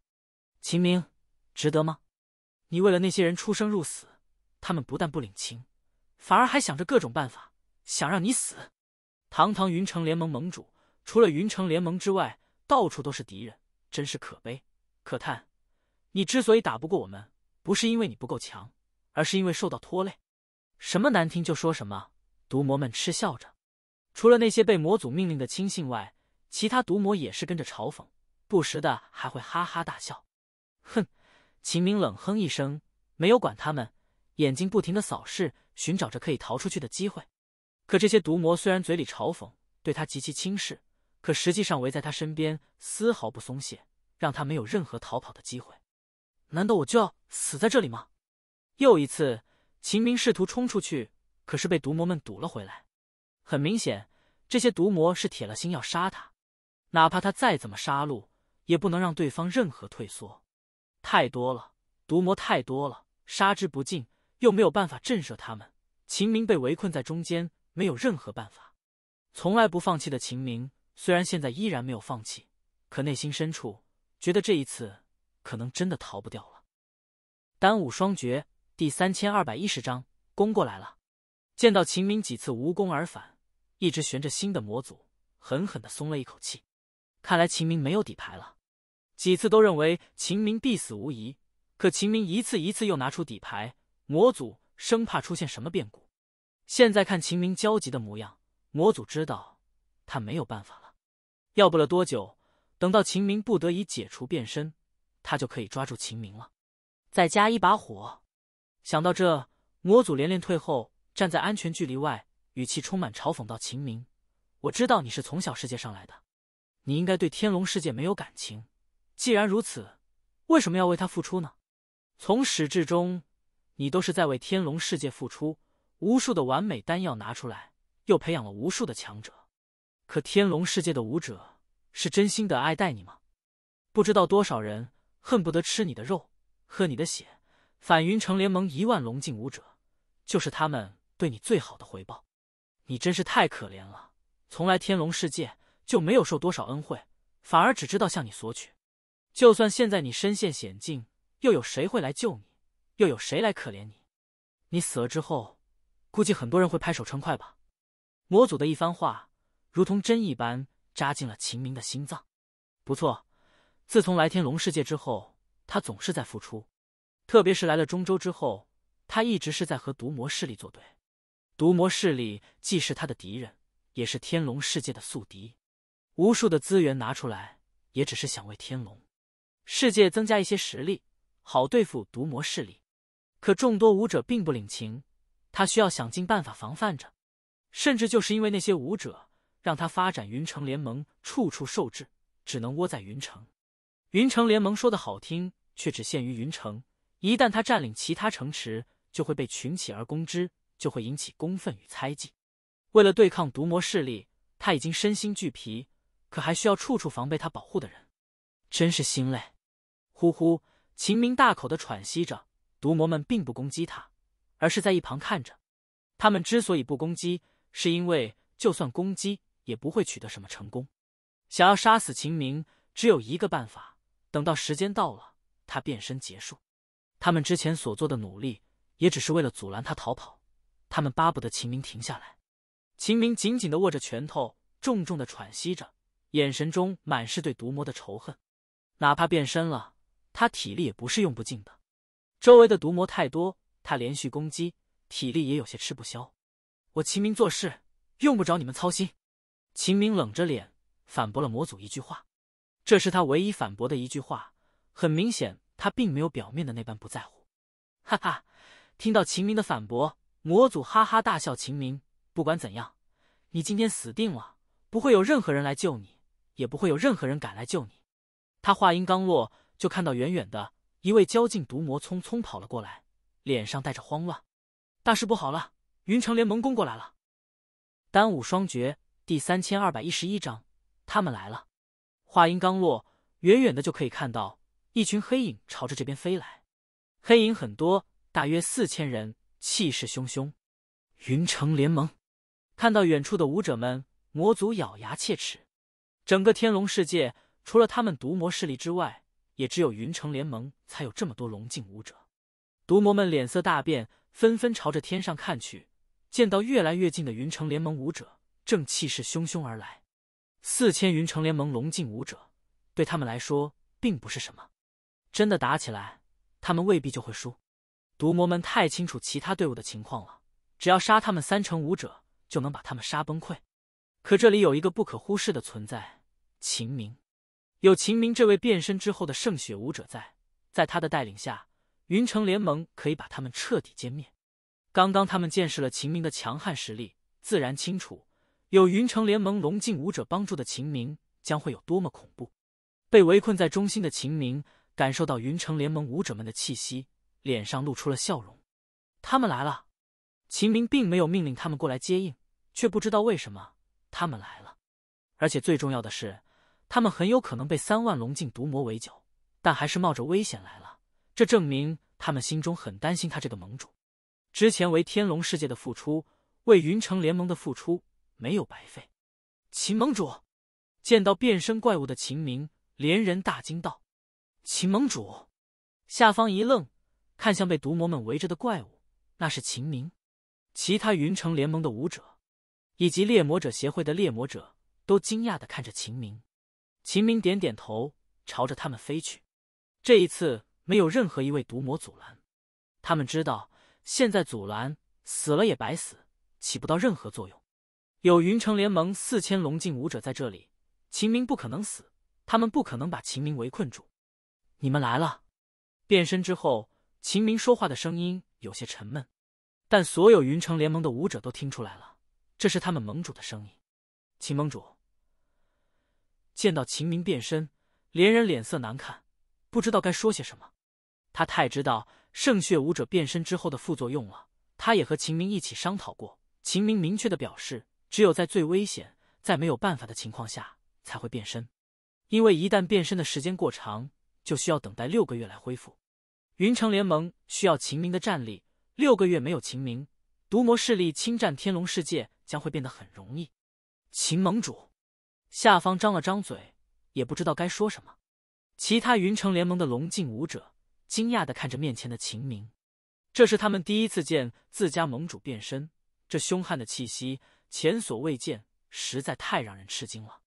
Speaker 1: 秦明，值得吗？你为了那些人出生入死，他们不但不领情，反而还想着各种办法想让你死。堂堂云城联盟盟主，除了云城联盟之外，到处都是敌人，真是可悲可叹。你之所以打不过我们，不是因为你不够强，而是因为受到拖累。什么难听就说什么，毒魔们嗤笑着。除了那些被魔祖命令的亲信外，其他毒魔也是跟着嘲讽，不时的还会哈哈大笑。哼！秦明冷哼一声，没有管他们，眼睛不停的扫视，寻找着可以逃出去的机会。可这些毒魔虽然嘴里嘲讽，对他极其轻视，可实际上围在他身边丝毫不松懈，让他没有任何逃跑的机会。难道我就要死在这里吗？又一次，秦明试图冲出去，可是被毒魔们堵了回来。很明显，这些毒魔是铁了心要杀他。哪怕他再怎么杀戮，也不能让对方任何退缩。太多了，毒魔太多了，杀之不尽，又没有办法震慑他们。秦明被围困在中间，没有任何办法。从来不放弃的秦明，虽然现在依然没有放弃，可内心深处觉得这一次可能真的逃不掉了。《单武双绝》第三千二百一十章，攻过来了。见到秦明几次无功而返，一直悬着心的魔祖狠狠的松了一口气。看来秦明没有底牌了，几次都认为秦明必死无疑，可秦明一次一次又拿出底牌。魔祖生怕出现什么变故，现在看秦明焦急的模样，魔祖知道他没有办法了。要不了多久，等到秦明不得已解除变身，他就可以抓住秦明了。再加一把火。想到这，魔祖连连退后，站在安全距离外，语气充满嘲讽：“道：“秦明，我知道你是从小世界上来的。”你应该对天龙世界没有感情，既然如此，为什么要为他付出呢？从始至终，你都是在为天龙世界付出，无数的完美丹药拿出来，又培养了无数的强者。可天龙世界的武者是真心的爱戴你吗？不知道多少人恨不得吃你的肉，喝你的血。反云城联盟一万龙境武者，就是他们对你最好的回报。你真是太可怜了，从来天龙世界。就没有受多少恩惠，反而只知道向你索取。就算现在你身陷险境，又有谁会来救你？又有谁来可怜你？你死了之后，估计很多人会拍手称快吧？魔祖的一番话，如同针一般扎进了秦明的心脏。不错，自从来天龙世界之后，他总是在付出，特别是来了中州之后，他一直是在和毒魔势力作对。毒魔势力既是他的敌人，也是天龙世界的宿敌。无数的资源拿出来，也只是想为天龙世界增加一些实力，好对付毒魔势力。可众多武者并不领情，他需要想尽办法防范着。甚至就是因为那些武者，让他发展云城联盟处处受制，只能窝在云城。云城联盟说的好听，却只限于云城。一旦他占领其他城池，就会被群起而攻之，就会引起公愤与猜忌。为了对抗毒魔势力，他已经身心俱疲。可还需要处处防备他保护的人，真是心累。呼呼，秦明大口的喘息着。毒魔们并不攻击他，而是在一旁看着。他们之所以不攻击，是因为就算攻击也不会取得什么成功。想要杀死秦明，只有一个办法：等到时间到了，他变身结束。他们之前所做的努力，也只是为了阻拦他逃跑。他们巴不得秦明停下来。秦明紧紧的握着拳头，重重的喘息着。眼神中满是对毒魔的仇恨，哪怕变身了，他体力也不是用不尽的。周围的毒魔太多，他连续攻击，体力也有些吃不消。我秦明做事用不着你们操心。秦明冷着脸反驳了魔祖一句话，这是他唯一反驳的一句话。很明显，他并没有表面的那般不在乎。哈哈！听到秦明的反驳，魔祖哈哈大笑。秦明，不管怎样，你今天死定了，不会有任何人来救你。也不会有任何人敢来救你。他话音刚落，就看到远远的一位交镜毒魔匆匆跑了过来，脸上带着慌乱。大事不好了，云城联盟攻过来了！单武双绝第三千二百一十一章，他们来了。话音刚落，远远的就可以看到一群黑影朝着这边飞来，黑影很多，大约四千人，气势汹汹。云城联盟，看到远处的舞者们，魔族咬牙切齿。整个天龙世界，除了他们毒魔势力之外，也只有云城联盟才有这么多龙境武者。毒魔们脸色大变，纷纷朝着天上看去，见到越来越近的云城联盟武者，正气势汹汹而来。四千云城联盟龙境武者，对他们来说并不是什么，真的打起来，他们未必就会输。毒魔们太清楚其他队伍的情况了，只要杀他们三成武者，就能把他们杀崩溃。可这里有一个不可忽视的存在。秦明，有秦明这位变身之后的圣血武者在，在他的带领下，云城联盟可以把他们彻底歼灭。刚刚他们见识了秦明的强悍实力，自然清楚有云城联盟龙境武者帮助的秦明将会有多么恐怖。被围困在中心的秦明感受到云城联盟武者们的气息，脸上露出了笑容。他们来了。秦明并没有命令他们过来接应，却不知道为什么他们来了。而且最重要的是。他们很有可能被三万龙境毒魔围剿，但还是冒着危险来了。这证明他们心中很担心他这个盟主。之前为天龙世界的付出，为云城联盟的付出没有白费。秦盟主见到变身怪物的秦明，连人大惊道：“秦盟主！”下方一愣，看向被毒魔们围着的怪物，那是秦明。其他云城联盟的武者，以及猎魔者协会的猎魔者，都惊讶的看着秦明。秦明点点头，朝着他们飞去。这一次没有任何一位毒魔阻拦，他们知道现在阻拦死了也白死，起不到任何作用。有云城联盟四千龙境武者在这里，秦明不可能死，他们不可能把秦明围困住。你们来了。变身之后，秦明说话的声音有些沉闷，但所有云城联盟的武者都听出来了，这是他们盟主的声音。秦盟主。见到秦明变身，连人脸色难看，不知道该说些什么。他太知道圣血武者变身之后的副作用了。他也和秦明一起商讨过，秦明明确的表示，只有在最危险、在没有办法的情况下才会变身，因为一旦变身的时间过长，就需要等待六个月来恢复。云城联盟需要秦明的战力，六个月没有秦明，毒魔势力侵占天龙世界将会变得很容易。秦盟主。下方张了张嘴，也不知道该说什么。其他云城联盟的龙镜武者惊讶的看着面前的秦明，这是他们第一次见自家盟主变身，这凶悍的气息前所未见，实在太让人吃惊了。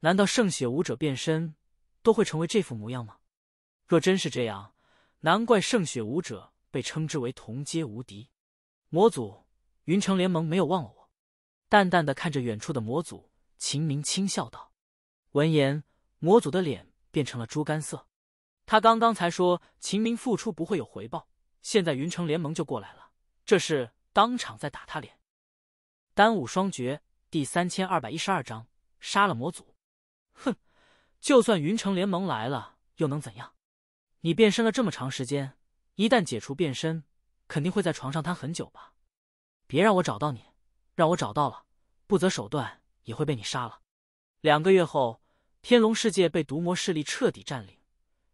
Speaker 1: 难道圣血武者变身都会成为这副模样吗？若真是这样，难怪圣血武者被称之为同阶无敌。魔祖，云城联盟没有忘了我。淡淡的看着远处的魔祖。秦明轻笑道：“闻言，魔祖的脸变成了猪肝色。他刚刚才说秦明付出不会有回报，现在云城联盟就过来了，这是当场在打他脸。单武双绝第三千二百一十二章：杀了魔祖。哼，就算云城联盟来了，又能怎样？你变身了这么长时间，一旦解除变身，肯定会在床上瘫很久吧？别让我找到你，让我找到了，不择手段。”也会被你杀了。两个月后，天龙世界被毒魔势力彻底占领。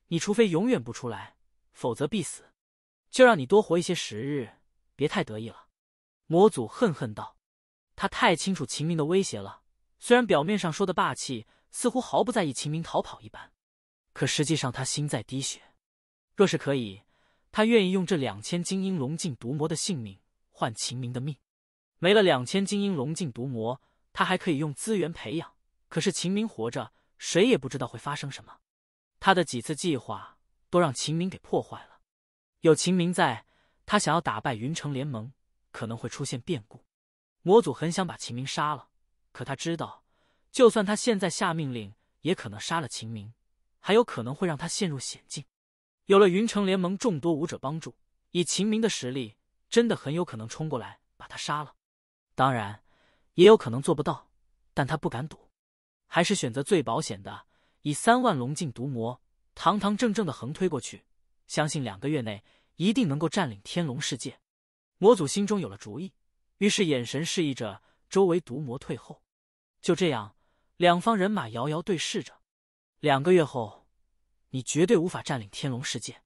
Speaker 1: 你除非永远不出来，否则必死。就让你多活一些时日，别太得意了。”魔祖恨恨道。他太清楚秦明的威胁了，虽然表面上说的霸气，似乎毫不在意秦明逃跑一般，可实际上他心在滴血。若是可以，他愿意用这两千精英龙境毒魔的性命换秦明的命。没了两千精英龙境毒魔。他还可以用资源培养，可是秦明活着，谁也不知道会发生什么。他的几次计划都让秦明给破坏了。有秦明在，他想要打败云城联盟，可能会出现变故。魔祖很想把秦明杀了，可他知道，就算他现在下命令，也可能杀了秦明，还有可能会让他陷入险境。有了云城联盟众多武者帮助，以秦明的实力，真的很有可能冲过来把他杀了。当然。也有可能做不到，但他不敢赌，还是选择最保险的，以三万龙境毒魔堂堂正正的横推过去。相信两个月内一定能够占领天龙世界。魔祖心中有了主意，于是眼神示意着周围毒魔退后。就这样，两方人马遥遥对视着。两个月后，你绝对无法占领天龙世界。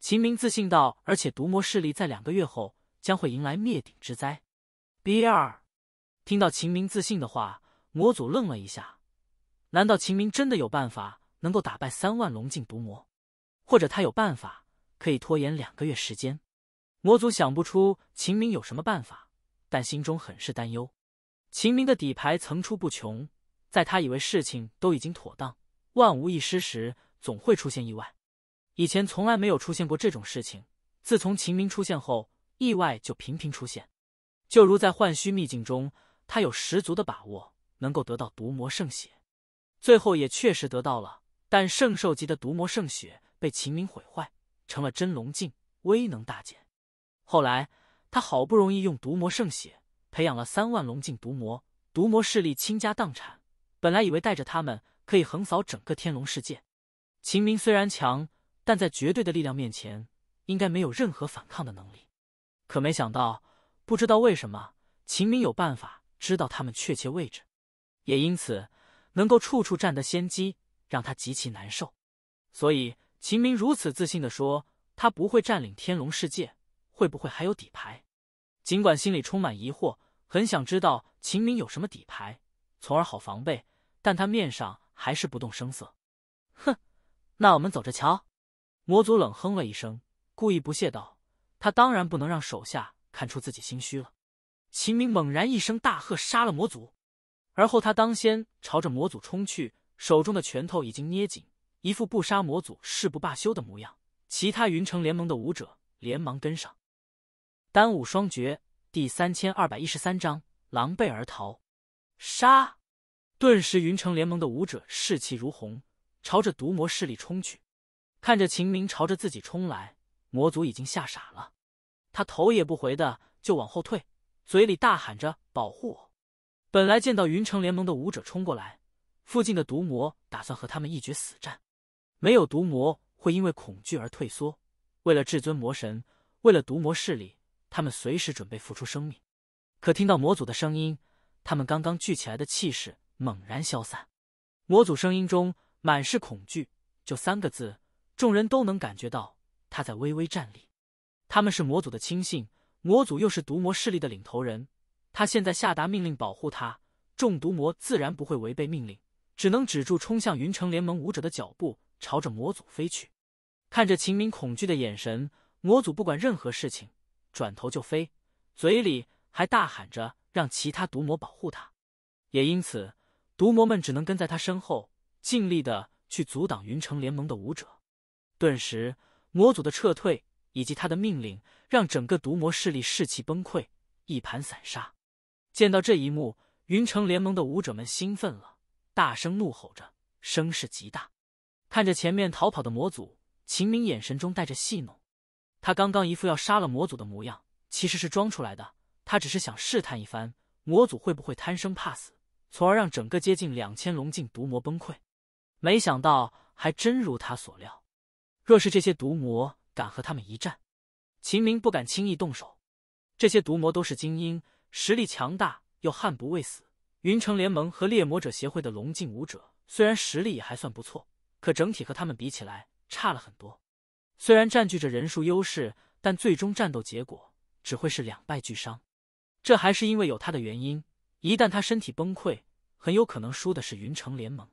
Speaker 1: 秦明自信道，而且毒魔势力在两个月后将会迎来灭顶之灾。B 二。听到秦明自信的话，魔祖愣了一下。难道秦明真的有办法能够打败三万龙境毒魔？或者他有办法可以拖延两个月时间？魔祖想不出秦明有什么办法，但心中很是担忧。秦明的底牌层出不穷，在他以为事情都已经妥当、万无一失时，总会出现意外。以前从来没有出现过这种事情，自从秦明出现后，意外就频频出现。就如在幻虚秘境中。他有十足的把握能够得到毒魔圣血，最后也确实得到了。但圣兽级的毒魔圣血被秦明毁坏，成了真龙镜，威能大减。后来他好不容易用毒魔圣血培养了三万龙镜毒魔，毒魔势力倾家荡产。本来以为带着他们可以横扫整个天龙世界，秦明虽然强，但在绝对的力量面前，应该没有任何反抗的能力。可没想到，不知道为什么，秦明有办法。知道他们确切位置，也因此能够处处占得先机，让他极其难受。所以秦明如此自信的说：“他不会占领天龙世界，会不会还有底牌？”尽管心里充满疑惑，很想知道秦明有什么底牌，从而好防备，但他面上还是不动声色。哼，那我们走着瞧。魔祖冷哼了一声，故意不屑道：“他当然不能让手下看出自己心虚了。”秦明猛然一声大喝：“杀了魔祖！”而后他当先朝着魔祖冲去，手中的拳头已经捏紧，一副不杀魔祖誓不罢休的模样。其他云城联盟的武者连忙跟上。单武双绝第三千二百一十三章：狼狈而逃。杀！顿时，云城联盟的武者士气如虹，朝着毒魔势力冲去。看着秦明朝着自己冲来，魔祖已经吓傻了，他头也不回的就往后退。嘴里大喊着保护我。本来见到云城联盟的武者冲过来，附近的毒魔打算和他们一决死战。没有毒魔会因为恐惧而退缩。为了至尊魔神，为了毒魔势力，他们随时准备付出生命。可听到魔祖的声音，他们刚刚聚起来的气势猛然消散。魔祖声音中满是恐惧，就三个字，众人都能感觉到他在微微颤栗。他们是魔祖的亲信。魔祖又是毒魔势力的领头人，他现在下达命令保护他，众毒魔自然不会违背命令，只能止住冲向云城联盟武者的脚步，朝着魔祖飞去。看着秦明恐惧的眼神，魔祖不管任何事情，转头就飞，嘴里还大喊着让其他毒魔保护他。也因此，毒魔们只能跟在他身后，尽力的去阻挡云城联盟的武者。顿时，魔祖的撤退。以及他的命令让整个毒魔势力士气崩溃，一盘散沙。见到这一幕，云城联盟的武者们兴奋了，大声怒吼着，声势极大。看着前面逃跑的魔祖，秦明眼神中带着戏弄。他刚刚一副要杀了魔祖的模样，其实是装出来的。他只是想试探一番，魔祖会不会贪生怕死，从而让整个接近两千龙境毒魔崩溃。没想到，还真如他所料。若是这些毒魔，敢和他们一战？秦明不敢轻易动手。这些毒魔都是精英，实力强大又悍不畏死。云城联盟和猎魔者协会的龙境武者虽然实力也还算不错，可整体和他们比起来差了很多。虽然占据着人数优势，但最终战斗结果只会是两败俱伤。这还是因为有他的原因。一旦他身体崩溃，很有可能输的是云城联盟。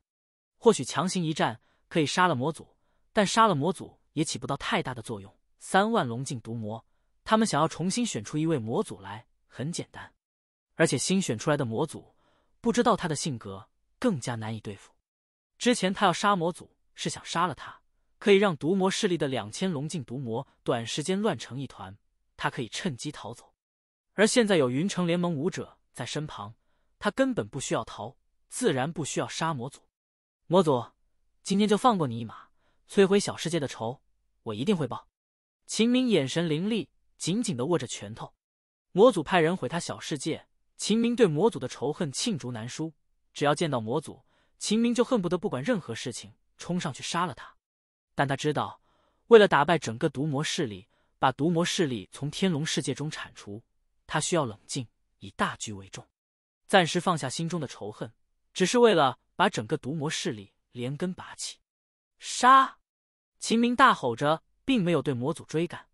Speaker 1: 或许强行一战可以杀了魔祖，但杀了魔祖。也起不到太大的作用。三万龙境毒魔，他们想要重新选出一位魔祖来，很简单。而且新选出来的魔祖，不知道他的性格，更加难以对付。之前他要杀魔祖，是想杀了他，可以让毒魔势力的两千龙境毒魔短时间乱成一团，他可以趁机逃走。而现在有云城联盟武者在身旁，他根本不需要逃，自然不需要杀魔祖。魔祖，今天就放过你一马，摧毁小世界的仇。我一定会报。秦明眼神凌厉，紧紧的握着拳头。魔祖派人毁他小世界，秦明对魔祖的仇恨罄竹难书。只要见到魔祖，秦明就恨不得不管任何事情，冲上去杀了他。但他知道，为了打败整个毒魔势力，把毒魔势力从天龙世界中铲除，他需要冷静，以大局为重，暂时放下心中的仇恨，只是为了把整个毒魔势力连根拔起。杀！秦明大吼着，并没有对魔祖追赶，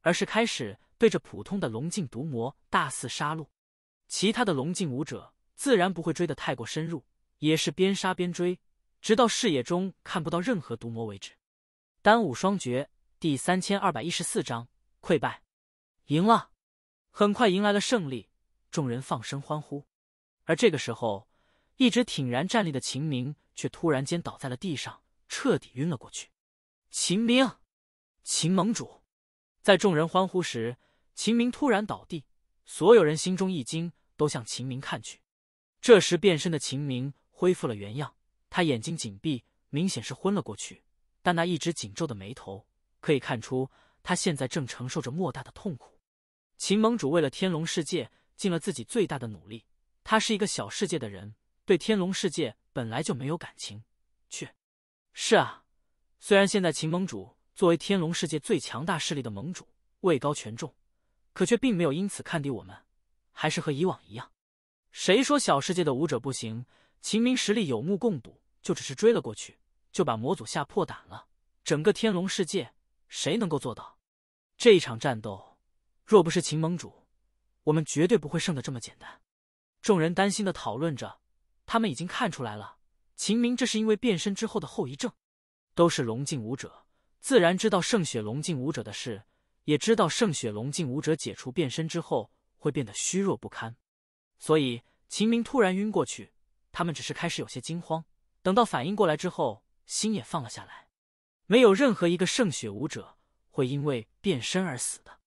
Speaker 1: 而是开始对着普通的龙镜毒魔大肆杀戮。其他的龙镜武者自然不会追得太过深入，也是边杀边追，直到视野中看不到任何毒魔为止。单武双绝第三千二百一十四章溃败，赢了，很快迎来了胜利，众人放声欢呼。而这个时候，一直挺然站立的秦明却突然间倒在了地上，彻底晕了过去。秦明，秦盟主，在众人欢呼时，秦明突然倒地，所有人心中一惊，都向秦明看去。这时变身的秦明恢复了原样，他眼睛紧闭，明显是昏了过去。但那一直紧皱的眉头可以看出，他现在正承受着莫大的痛苦。秦盟主为了天龙世界，尽了自己最大的努力。他是一个小世界的人，对天龙世界本来就没有感情。去，是啊。虽然现在秦盟主作为天龙世界最强大势力的盟主，位高权重，可却并没有因此看低我们，还是和以往一样。谁说小世界的武者不行？秦明实力有目共睹，就只是追了过去，就把魔祖吓破胆了。整个天龙世界，谁能够做到？这一场战斗，若不是秦盟主，我们绝对不会胜的这么简单。众人担心的讨论着，他们已经看出来了，秦明这是因为变身之后的后遗症。都是龙境武者，自然知道圣血龙境武者的事，也知道圣血龙境武者解除变身之后会变得虚弱不堪。所以秦明突然晕过去，他们只是开始有些惊慌，等到反应过来之后，心也放了下来。没有任何一个圣血武者会因为变身而死的，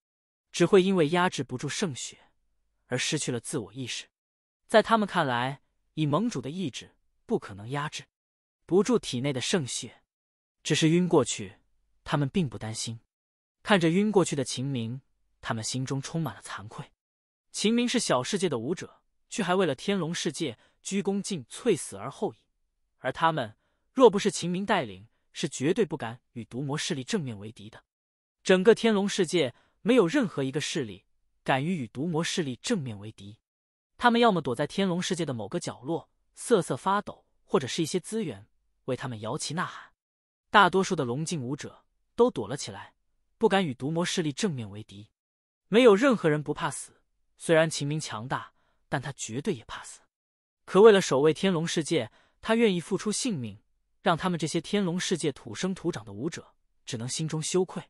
Speaker 1: 只会因为压制不住圣血而失去了自我意识。在他们看来，以盟主的意志不可能压制不住体内的圣血。只是晕过去，他们并不担心。看着晕过去的秦明，他们心中充满了惭愧。秦明是小世界的武者，却还为了天龙世界鞠躬尽瘁，死而后已。而他们若不是秦明带领，是绝对不敢与毒魔势力正面为敌的。整个天龙世界没有任何一个势力敢于与毒魔势力正面为敌。他们要么躲在天龙世界的某个角落瑟瑟发抖，或者是一些资源为他们摇旗呐喊。大多数的龙境武者都躲了起来，不敢与毒魔势力正面为敌。没有任何人不怕死，虽然秦明强大，但他绝对也怕死。可为了守卫天龙世界，他愿意付出性命。让他们这些天龙世界土生土长的武者，只能心中羞愧。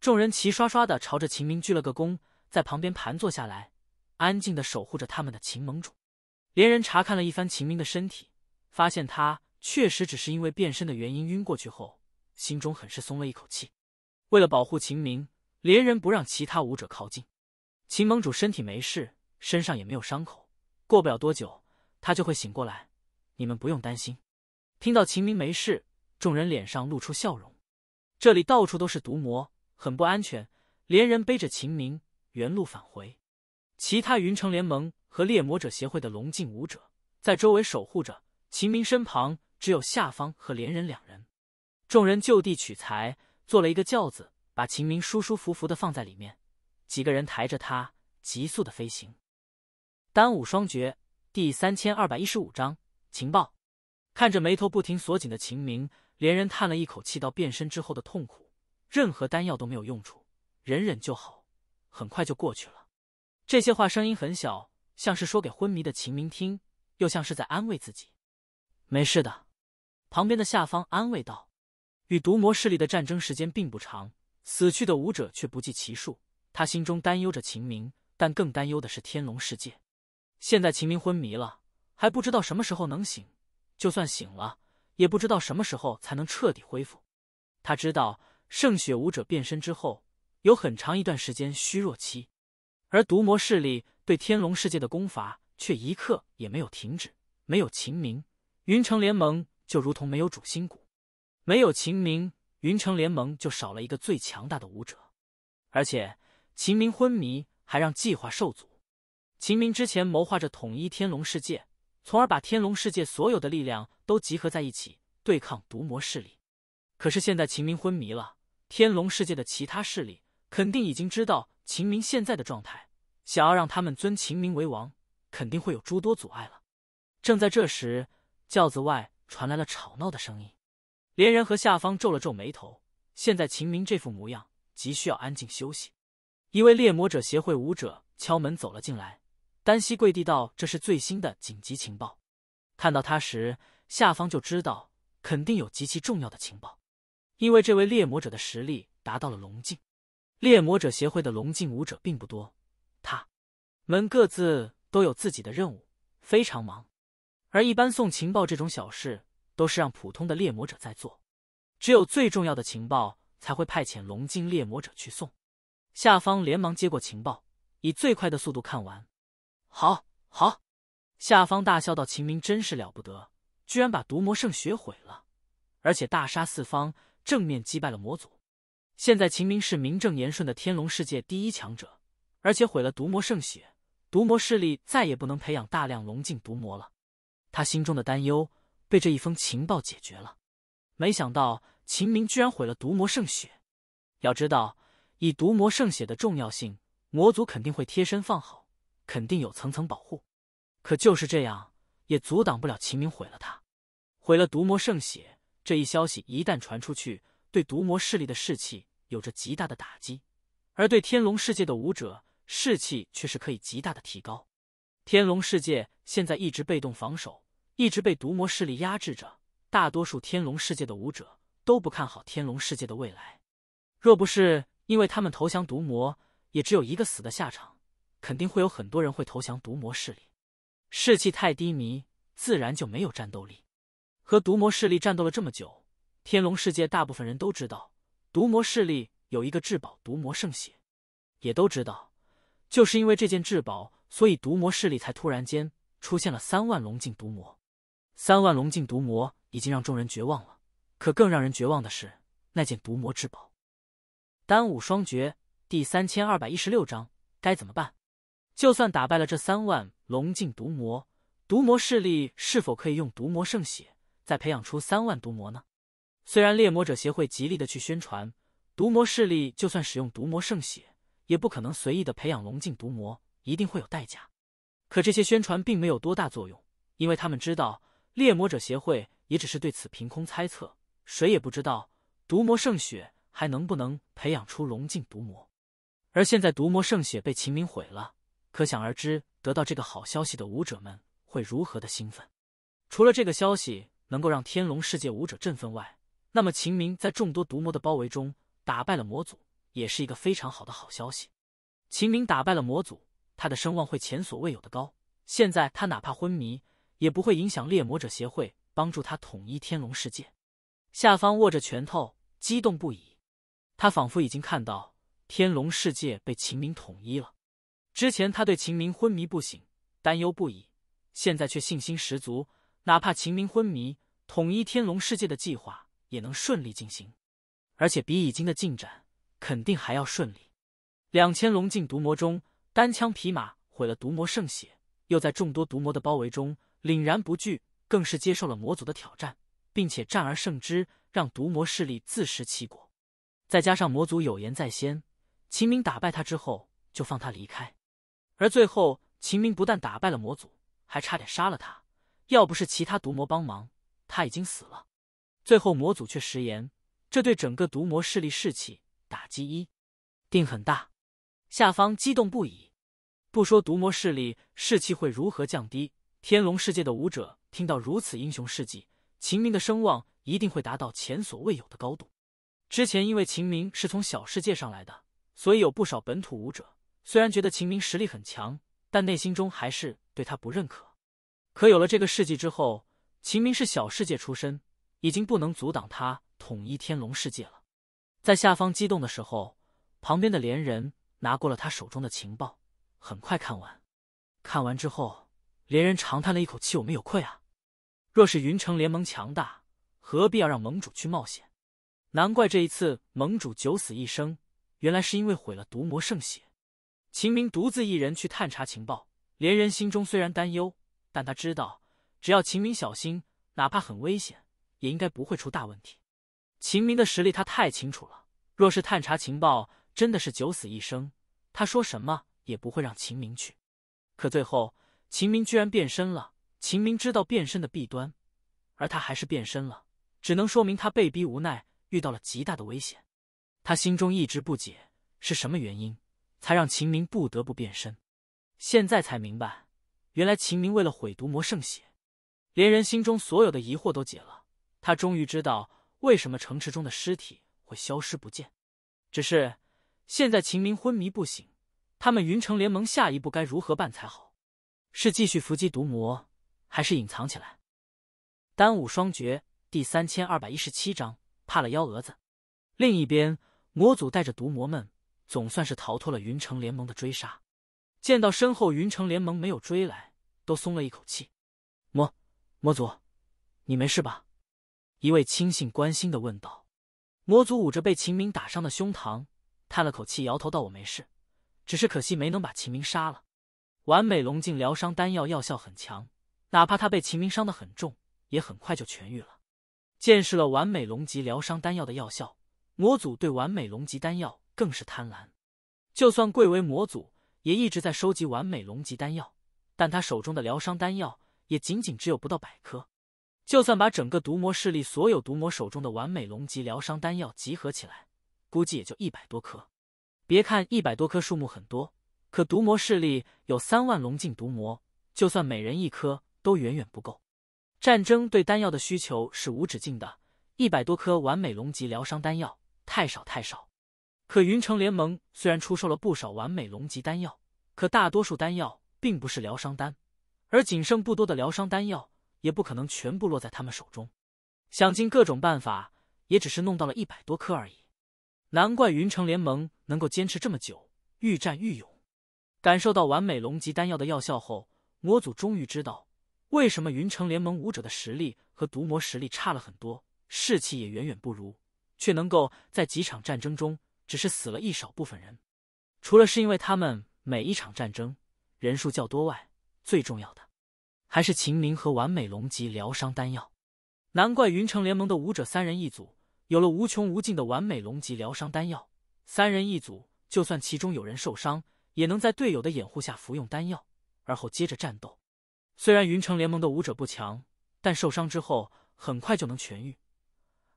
Speaker 1: 众人齐刷刷的朝着秦明鞠了个躬，在旁边盘坐下来，安静的守护着他们的秦盟主。连人查看了一番秦明的身体，发现他。确实只是因为变身的原因晕过去后，心中很是松了一口气。为了保护秦明，连人不让其他武者靠近。秦盟主身体没事，身上也没有伤口，过不了多久他就会醒过来，你们不用担心。听到秦明没事，众人脸上露出笑容。这里到处都是毒魔，很不安全，连人背着秦明原路返回。其他云城联盟和猎魔者协会的龙境武者在周围守护着，秦明身旁。只有下方和连人两人，众人就地取材做了一个轿子，把秦明舒舒服服的放在里面，几个人抬着他急速的飞行。丹武双绝第三千二百一十五章情报。看着眉头不停锁紧的秦明，连人叹了一口气，到变身之后的痛苦，任何丹药都没有用处，忍忍就好，很快就过去了。这些话声音很小，像是说给昏迷的秦明听，又像是在安慰自己，没事的。旁边的下方安慰道：“与毒魔势力的战争时间并不长，死去的武者却不计其数。他心中担忧着秦明，但更担忧的是天龙世界。现在秦明昏迷了，还不知道什么时候能醒。就算醒了，也不知道什么时候才能彻底恢复。他知道圣血武者变身之后有很长一段时间虚弱期，而毒魔势力对天龙世界的攻伐却一刻也没有停止。没有秦明，云城联盟。”就如同没有主心骨，没有秦明，云城联盟就少了一个最强大的武者。而且秦明昏迷，还让计划受阻。秦明之前谋划着统一天龙世界，从而把天龙世界所有的力量都集合在一起，对抗毒魔势力。可是现在秦明昏迷了，天龙世界的其他势力肯定已经知道秦明现在的状态，想要让他们尊秦明为王，肯定会有诸多阻碍了。正在这时，轿子外。传来了吵闹的声音，连人和下方皱了皱眉头。现在秦明这副模样，急需要安静休息。一位猎魔者协会武者敲门走了进来，单膝跪地道：“这是最新的紧急情报。”看到他时，下方就知道肯定有极其重要的情报，因为这位猎魔者的实力达到了龙境。猎魔者协会的龙境武者并不多，他们各自都有自己的任务，非常忙。而一般送情报这种小事，都是让普通的猎魔者在做，只有最重要的情报才会派遣龙镜猎魔者去送。下方连忙接过情报，以最快的速度看完。好，好！下方大笑道：“秦明真是了不得，居然把毒魔圣血毁了，而且大杀四方，正面击败了魔祖。现在秦明是名正言顺的天龙世界第一强者，而且毁了毒魔圣血，毒魔势力再也不能培养大量龙镜毒魔了。”他心中的担忧被这一封情报解决了。没想到秦明居然毁了毒魔圣血。要知道，以毒魔圣血的重要性，魔族肯定会贴身放好，肯定有层层保护。可就是这样，也阻挡不了秦明毁了他，毁了毒魔圣血。这一消息一旦传出去，对毒魔势力的士气有着极大的打击，而对天龙世界的武者士气却是可以极大的提高。天龙世界现在一直被动防守。一直被毒魔势力压制着，大多数天龙世界的武者都不看好天龙世界的未来。若不是因为他们投降毒魔，也只有一个死的下场，肯定会有很多人会投降毒魔势力。士气太低迷，自然就没有战斗力。和毒魔势力战斗了这么久，天龙世界大部分人都知道，毒魔势力有一个至宝——毒魔圣血，也都知道，就是因为这件至宝，所以毒魔势力才突然间出现了三万龙境毒魔。三万龙镜毒魔已经让众人绝望了，可更让人绝望的是那件毒魔至宝《丹武双绝》第三千二百一十六章。该怎么办？就算打败了这三万龙镜毒魔，毒魔势力是否可以用毒魔圣血再培养出三万毒魔呢？虽然猎魔者协会极力的去宣传，毒魔势力就算使用毒魔圣血，也不可能随意的培养龙镜毒魔，一定会有代价。可这些宣传并没有多大作用，因为他们知道。猎魔者协会也只是对此凭空猜测，谁也不知道毒魔圣血还能不能培养出龙境毒魔。而现在毒魔圣血被秦明毁了，可想而知，得到这个好消息的武者们会如何的兴奋。除了这个消息能够让天龙世界武者振奋外，那么秦明在众多毒魔的包围中打败了魔祖，也是一个非常好的好消息。秦明打败了魔祖，他的声望会前所未有的高。现在他哪怕昏迷。也不会影响猎魔者协会帮助他统一天龙世界。下方握着拳头，激动不已。他仿佛已经看到天龙世界被秦明统一了。之前他对秦明昏迷不醒担忧不已，现在却信心十足。哪怕秦明昏迷，统一天龙世界的计划也能顺利进行，而且比已经的进展肯定还要顺利。两千龙境毒魔中，单枪匹马毁了毒魔圣血，又在众多毒魔的包围中。凛然不惧，更是接受了魔族的挑战，并且战而胜之，让毒魔势力自食其果。再加上魔族有言在先，秦明打败他之后就放他离开。而最后，秦明不但打败了魔族，还差点杀了他，要不是其他毒魔帮忙，他已经死了。最后魔祖却食言，这对整个毒魔势力士气打击一定很大。下方激动不已，不说毒魔势力士气会如何降低。天龙世界的武者听到如此英雄事迹，秦明的声望一定会达到前所未有的高度。之前因为秦明是从小世界上来的，所以有不少本土武者虽然觉得秦明实力很强，但内心中还是对他不认可。可有了这个事迹之后，秦明是小世界出身，已经不能阻挡他统一天龙世界了。在下方激动的时候，旁边的连人拿过了他手中的情报，很快看完，看完之后。连人长叹了一口气：“我们有愧啊！若是云城联盟强大，何必要让盟主去冒险？难怪这一次盟主九死一生，原来是因为毁了毒魔圣血。”秦明独自一人去探查情报，连人心中虽然担忧，但他知道，只要秦明小心，哪怕很危险，也应该不会出大问题。秦明的实力他太清楚了，若是探查情报真的是九死一生，他说什么也不会让秦明去。可最后。秦明居然变身了。秦明知道变身的弊端，而他还是变身了，只能说明他被逼无奈，遇到了极大的危险。他心中一直不解是什么原因才让秦明不得不变身，现在才明白，原来秦明为了毁毒魔圣血，连人心中所有的疑惑都解了。他终于知道为什么城池中的尸体会消失不见。只是现在秦明昏迷不醒，他们云城联盟下一步该如何办才好？是继续伏击毒魔，还是隐藏起来？《单武双绝》第三千二百一十七章，怕了幺蛾子。另一边，魔祖带着毒魔们，总算是逃脱了云城联盟的追杀。见到身后云城联盟没有追来，都松了一口气。魔魔祖，你没事吧？一位亲信关心的问道。魔祖捂着被秦明打伤的胸膛，叹了口气，摇头道：“我没事，只是可惜没能把秦明杀了。”完美龙境疗伤丹药药效很强，哪怕他被秦明伤得很重，也很快就痊愈了。见识了完美龙级疗伤丹药的药效，魔祖对完美龙级丹药更是贪婪。就算贵为魔祖，也一直在收集完美龙级丹药，但他手中的疗伤丹药也仅仅只有不到百颗。就算把整个毒魔势力所有毒魔手中的完美龙级疗伤丹药集合起来，估计也就一百多颗。别看一百多颗数目很多。可毒魔势力有三万龙境毒魔，就算每人一颗，都远远不够。战争对丹药的需求是无止境的，一百多颗完美龙级疗伤丹药太少太少。可云城联盟虽然出售了不少完美龙级丹药，可大多数丹药并不是疗伤丹，而仅剩不多的疗伤丹药也不可能全部落在他们手中，想尽各种办法，也只是弄到了一百多颗而已。难怪云城联盟能够坚持这么久，愈战愈勇。感受到完美龙级丹药的药效后，魔祖终于知道为什么云城联盟武者的实力和毒魔实力差了很多，士气也远远不如，却能够在几场战争中只是死了一少部分人。除了是因为他们每一场战争人数较多外，最重要的还是秦明和完美龙级疗伤丹药。难怪云城联盟的武者三人一组，有了无穷无尽的完美龙级疗伤丹药，三人一组就算其中有人受伤。也能在队友的掩护下服用丹药，而后接着战斗。虽然云城联盟的武者不强，但受伤之后很快就能痊愈；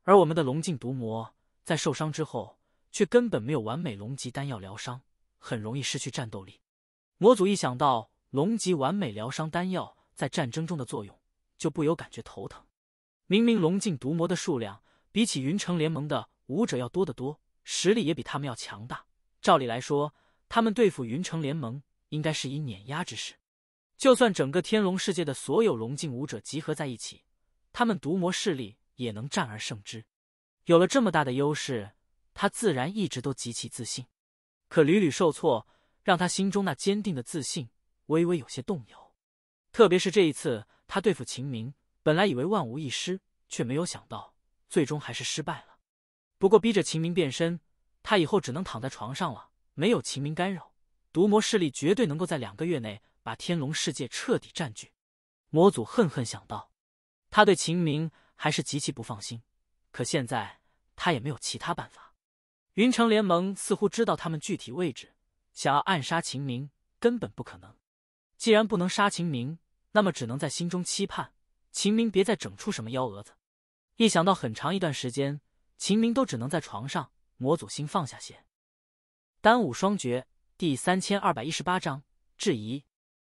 Speaker 1: 而我们的龙镜毒魔在受伤之后却根本没有完美龙级丹药疗伤，很容易失去战斗力。魔祖一想到龙级完美疗伤丹药在战争中的作用，就不由感觉头疼。明明龙镜毒魔的数量比起云城联盟的武者要多得多，实力也比他们要强大，照理来说。他们对付云城联盟，应该是以碾压之势。就算整个天龙世界的所有龙境武者集合在一起，他们毒魔势力也能战而胜之。有了这么大的优势，他自然一直都极其自信。可屡屡受挫，让他心中那坚定的自信微微有些动摇。特别是这一次，他对付秦明，本来以为万无一失，却没有想到最终还是失败了。不过逼着秦明变身，他以后只能躺在床上了。没有秦明干扰，毒魔势力绝对能够在两个月内把天龙世界彻底占据。魔祖恨恨想到，他对秦明还是极其不放心，可现在他也没有其他办法。云城联盟似乎知道他们具体位置，想要暗杀秦明根本不可能。既然不能杀秦明，那么只能在心中期盼秦明别再整出什么幺蛾子。一想到很长一段时间秦明都只能在床上，魔祖心放下些。单武双绝第三千二百一十八章质疑。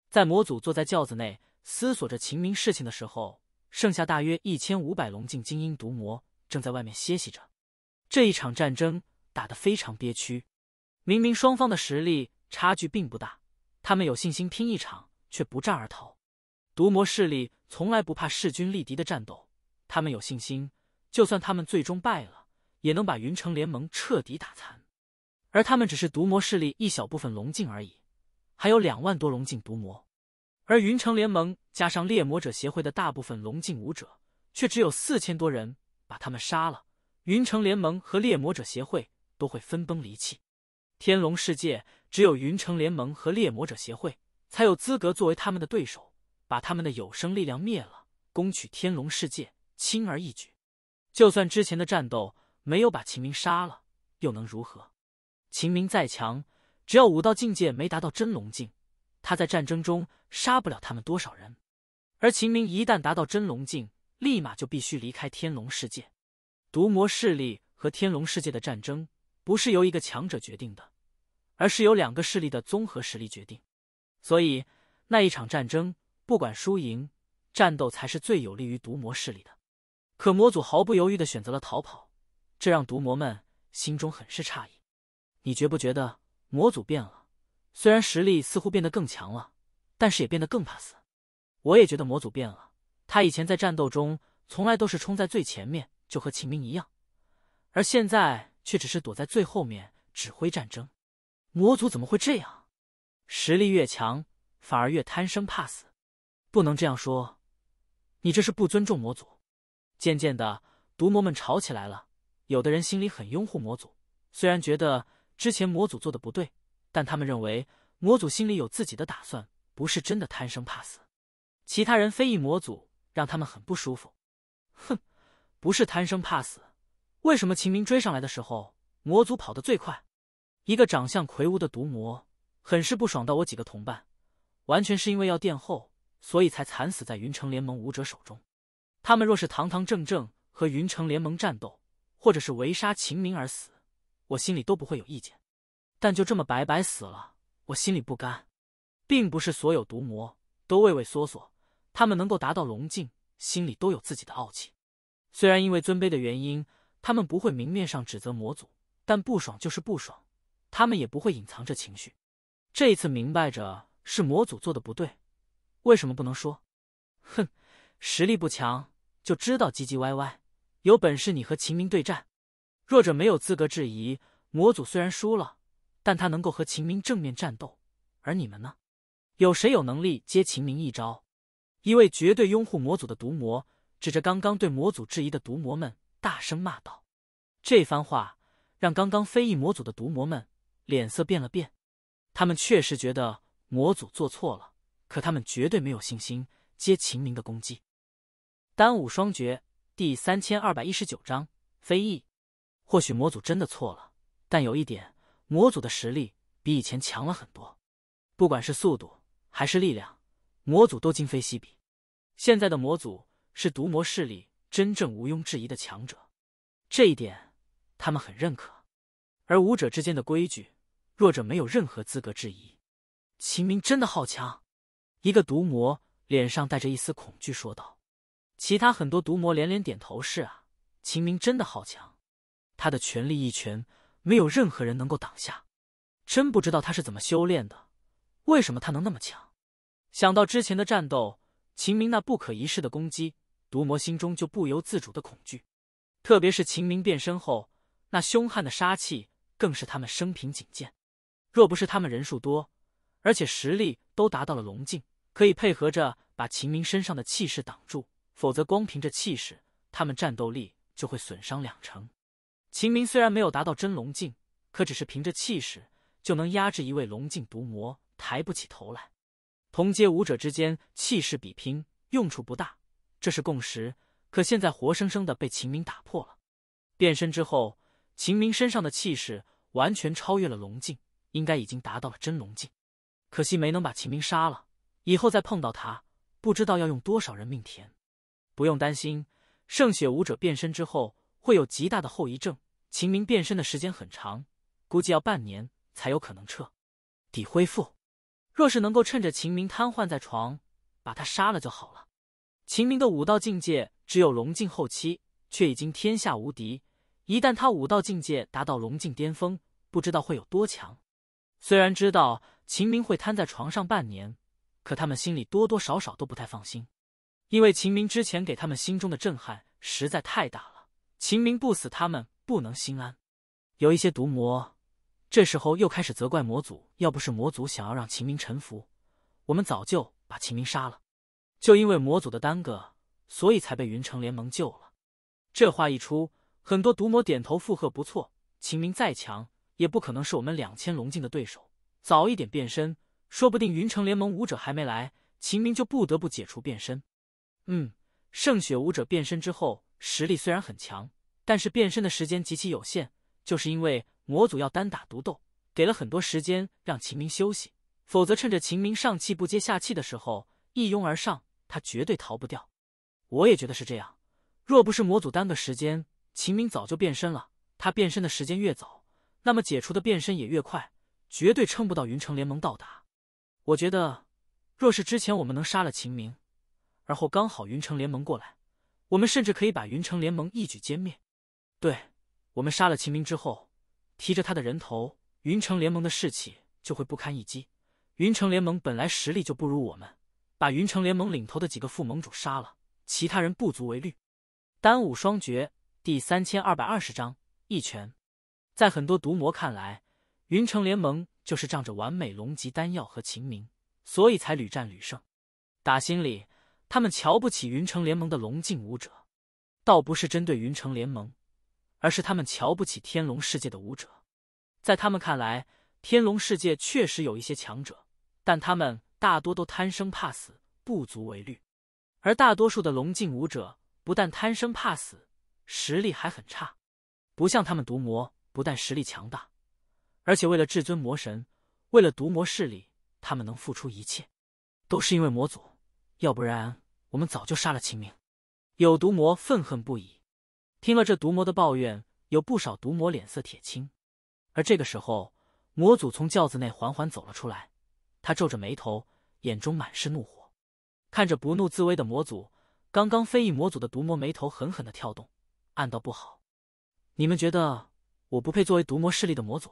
Speaker 1: 在魔祖坐在轿子内思索着秦明事情的时候，剩下大约一千五百龙境精英毒魔正在外面歇息着。这一场战争打得非常憋屈，明明双方的实力差距并不大，他们有信心拼一场，却不战而逃。毒魔势力从来不怕势均力敌的战斗，他们有信心，就算他们最终败了，也能把云城联盟彻底打残。而他们只是毒魔势力一小部分龙境而已，还有两万多龙境毒魔，而云城联盟加上猎魔者协会的大部分龙境武者，却只有四千多人。把他们杀了，云城联盟和猎魔者协会都会分崩离析。天龙世界只有云城联盟和猎魔者协会才有资格作为他们的对手，把他们的有生力量灭了，攻取天龙世界轻而易举。就算之前的战斗没有把秦明杀了，又能如何？秦明再强，只要武道境界没达到真龙境，他在战争中杀不了他们多少人。而秦明一旦达到真龙境，立马就必须离开天龙世界。毒魔势力和天龙世界的战争不是由一个强者决定的，而是由两个势力的综合实力决定。所以那一场战争，不管输赢，战斗才是最有利于毒魔势力的。可魔祖毫不犹豫的选择了逃跑，这让毒魔们心中很是诧异。你觉不觉得魔祖变了？虽然实力似乎变得更强了，但是也变得更怕死。我也觉得魔祖变了。他以前在战斗中从来都是冲在最前面，就和秦明一样，而现在却只是躲在最后面指挥战争。魔祖怎么会这样？实力越强，反而越贪生怕死。不能这样说，你这是不尊重魔祖。渐渐的，毒魔们吵起来了。有的人心里很拥护魔祖，虽然觉得。之前魔祖做的不对，但他们认为魔祖心里有自己的打算，不是真的贪生怕死。其他人非议魔祖，让他们很不舒服。哼，不是贪生怕死，为什么秦明追上来的时候，魔祖跑得最快？一个长相魁梧的毒魔，很是不爽到我几个同伴，完全是因为要殿后，所以才惨死在云城联盟武者手中。他们若是堂堂正正和云城联盟战斗，或者是围杀秦明而死。我心里都不会有意见，但就这么白白死了，我心里不甘。并不是所有毒魔都畏畏缩缩，他们能够达到龙境，心里都有自己的傲气。虽然因为尊卑的原因，他们不会明面上指责魔祖，但不爽就是不爽，他们也不会隐藏着情绪。这一次明白着是魔祖做的不对，为什么不能说？哼，实力不强就知道唧唧歪歪，有本事你和秦明对战。弱者没有资格质疑魔祖。虽然输了，但他能够和秦明正面战斗。而你们呢？有谁有能力接秦明一招？一位绝对拥护魔祖的毒魔指着刚刚对魔祖质疑的毒魔们，大声骂道：“这番话让刚刚非议魔祖的毒魔们脸色变了变。他们确实觉得魔祖做错了，可他们绝对没有信心接秦明的攻击。”《丹武双绝》第三千二百一十九章：非议。或许魔祖真的错了，但有一点，魔祖的实力比以前强了很多，不管是速度还是力量，魔祖都今非昔比。现在的魔祖是毒魔势力真正毋庸置疑的强者，这一点他们很认可。而武者之间的规矩，弱者没有任何资格质疑。秦明真的好强！一个毒魔脸上带着一丝恐惧说道，其他很多毒魔连连点头：“是啊，秦明真的好强。”他的全力一拳，没有任何人能够挡下。真不知道他是怎么修炼的，为什么他能那么强？想到之前的战斗，秦明那不可一世的攻击，毒魔心中就不由自主的恐惧。特别是秦明变身后那凶悍的杀气，更是他们生平仅见。若不是他们人数多，而且实力都达到了龙境，可以配合着把秦明身上的气势挡住，否则光凭着气势，他们战斗力就会损伤两成。秦明虽然没有达到真龙境，可只是凭着气势就能压制一位龙境毒魔，抬不起头来。同阶武者之间气势比拼用处不大，这是共识。可现在活生生的被秦明打破了。变身之后，秦明身上的气势完全超越了龙境，应该已经达到了真龙境。可惜没能把秦明杀了，以后再碰到他，不知道要用多少人命填。不用担心，圣血武者变身之后会有极大的后遗症。秦明变身的时间很长，估计要半年才有可能彻底恢复。若是能够趁着秦明瘫痪在床，把他杀了就好了。秦明的武道境界只有龙境后期，却已经天下无敌。一旦他武道境界达到龙境巅峰，不知道会有多强。虽然知道秦明会瘫在床上半年，可他们心里多多少少都不太放心，因为秦明之前给他们心中的震撼实在太大了。秦明不死，他们。不能心安，有一些毒魔这时候又开始责怪魔祖，要不是魔祖想要让秦明臣服，我们早就把秦明杀了。就因为魔祖的耽搁，所以才被云城联盟救了。这话一出，很多毒魔点头附和，不错。秦明再强，也不可能是我们两千龙境的对手。早一点变身，说不定云城联盟武者还没来，秦明就不得不解除变身。嗯，圣雪武者变身之后实力虽然很强。但是变身的时间极其有限，就是因为魔祖要单打独斗，给了很多时间让秦明休息，否则趁着秦明上气不接下气的时候一拥而上，他绝对逃不掉。我也觉得是这样，若不是魔祖耽搁时间，秦明早就变身了。他变身的时间越早，那么解除的变身也越快，绝对撑不到云城联盟到达。我觉得，若是之前我们能杀了秦明，而后刚好云城联盟过来，我们甚至可以把云城联盟一举歼灭。对我们杀了秦明之后，提着他的人头，云城联盟的士气就会不堪一击。云城联盟本来实力就不如我们，把云城联盟领头的几个副盟主杀了，其他人不足为虑。单武双绝第三千二百二十章一拳，在很多毒魔看来，云城联盟就是仗着完美龙级丹药和秦明，所以才屡战屡胜。打心里，他们瞧不起云城联盟的龙境武者，倒不是针对云城联盟。而是他们瞧不起天龙世界的武者，在他们看来，天龙世界确实有一些强者，但他们大多都贪生怕死，不足为虑。而大多数的龙境武者不但贪生怕死，实力还很差，不像他们毒魔，不但实力强大，而且为了至尊魔神，为了毒魔势力，他们能付出一切。都是因为魔祖，要不然我们早就杀了秦明。有毒魔愤恨不已。听了这毒魔的抱怨，有不少毒魔脸色铁青。而这个时候，魔祖从轿子内缓缓走了出来，他皱着眉头，眼中满是怒火。看着不怒自威的魔祖，刚刚非议魔祖的毒魔眉头狠狠的跳动，暗道不好。你们觉得我不配作为毒魔势力的魔祖？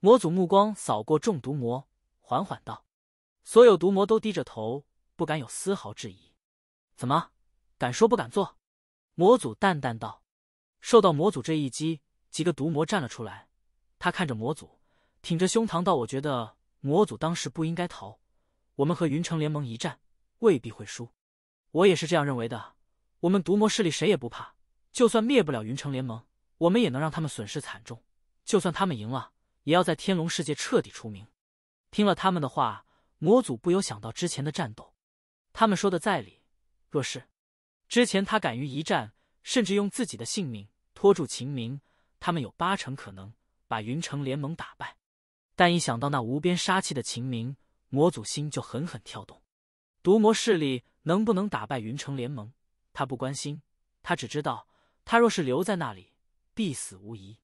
Speaker 1: 魔祖目光扫过众毒魔，缓缓道：“所有毒魔都低着头，不敢有丝毫质疑。怎么，敢说不敢做？”魔祖淡淡道。受到魔祖这一击，几个毒魔站了出来。他看着魔祖，挺着胸膛道：“我觉得魔祖当时不应该逃。我们和云城联盟一战，未必会输。我也是这样认为的。我们毒魔势力谁也不怕，就算灭不了云城联盟，我们也能让他们损失惨重。就算他们赢了，也要在天龙世界彻底除名。”听了他们的话，魔祖不由想到之前的战斗。他们说的在理。若是之前他敢于一战，甚至用自己的性命。拖住秦明，他们有八成可能把云城联盟打败。但一想到那无边杀气的秦明，魔祖心就狠狠跳动。毒魔势力能不能打败云城联盟，他不关心，他只知道他若是留在那里，必死无疑。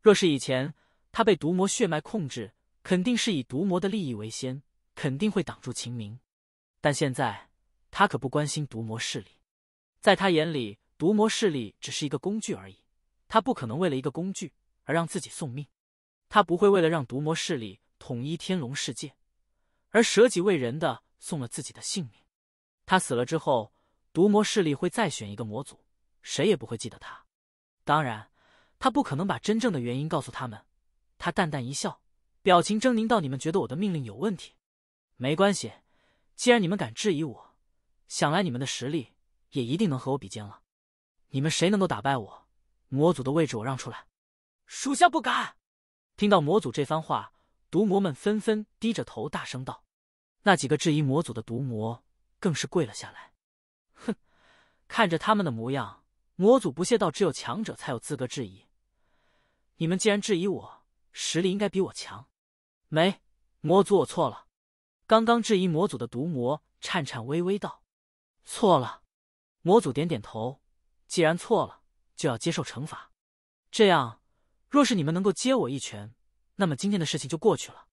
Speaker 1: 若是以前，他被毒魔血脉控制，肯定是以毒魔的利益为先，肯定会挡住秦明。但现在，他可不关心毒魔势力，在他眼里，毒魔势力只是一个工具而已。他不可能为了一个工具而让自己送命，他不会为了让毒魔势力统一天龙世界而舍己为人的送了自己的性命。他死了之后，毒魔势力会再选一个魔祖，谁也不会记得他。当然，他不可能把真正的原因告诉他们。他淡淡一笑，表情狰狞到你们觉得我的命令有问题？没关系，既然你们敢质疑我，想来你们的实力也一定能和我比肩了。你们谁能够打败我？魔祖的位置我让出来，属下不敢。听到魔祖这番话，毒魔们纷纷低着头，大声道：“那几个质疑魔祖的毒魔更是跪了下来。”哼，看着他们的模样，魔祖不屑道：“只有强者才有资格质疑，你们既然质疑我，实力应该比我强。”“没，魔祖，我错了。”刚刚质疑魔祖的毒魔颤颤巍巍道：“错了。”魔祖点点头：“既然错了。”就要接受惩罚。这样，若是你们能够接我一拳，那么今天的事情就过去了。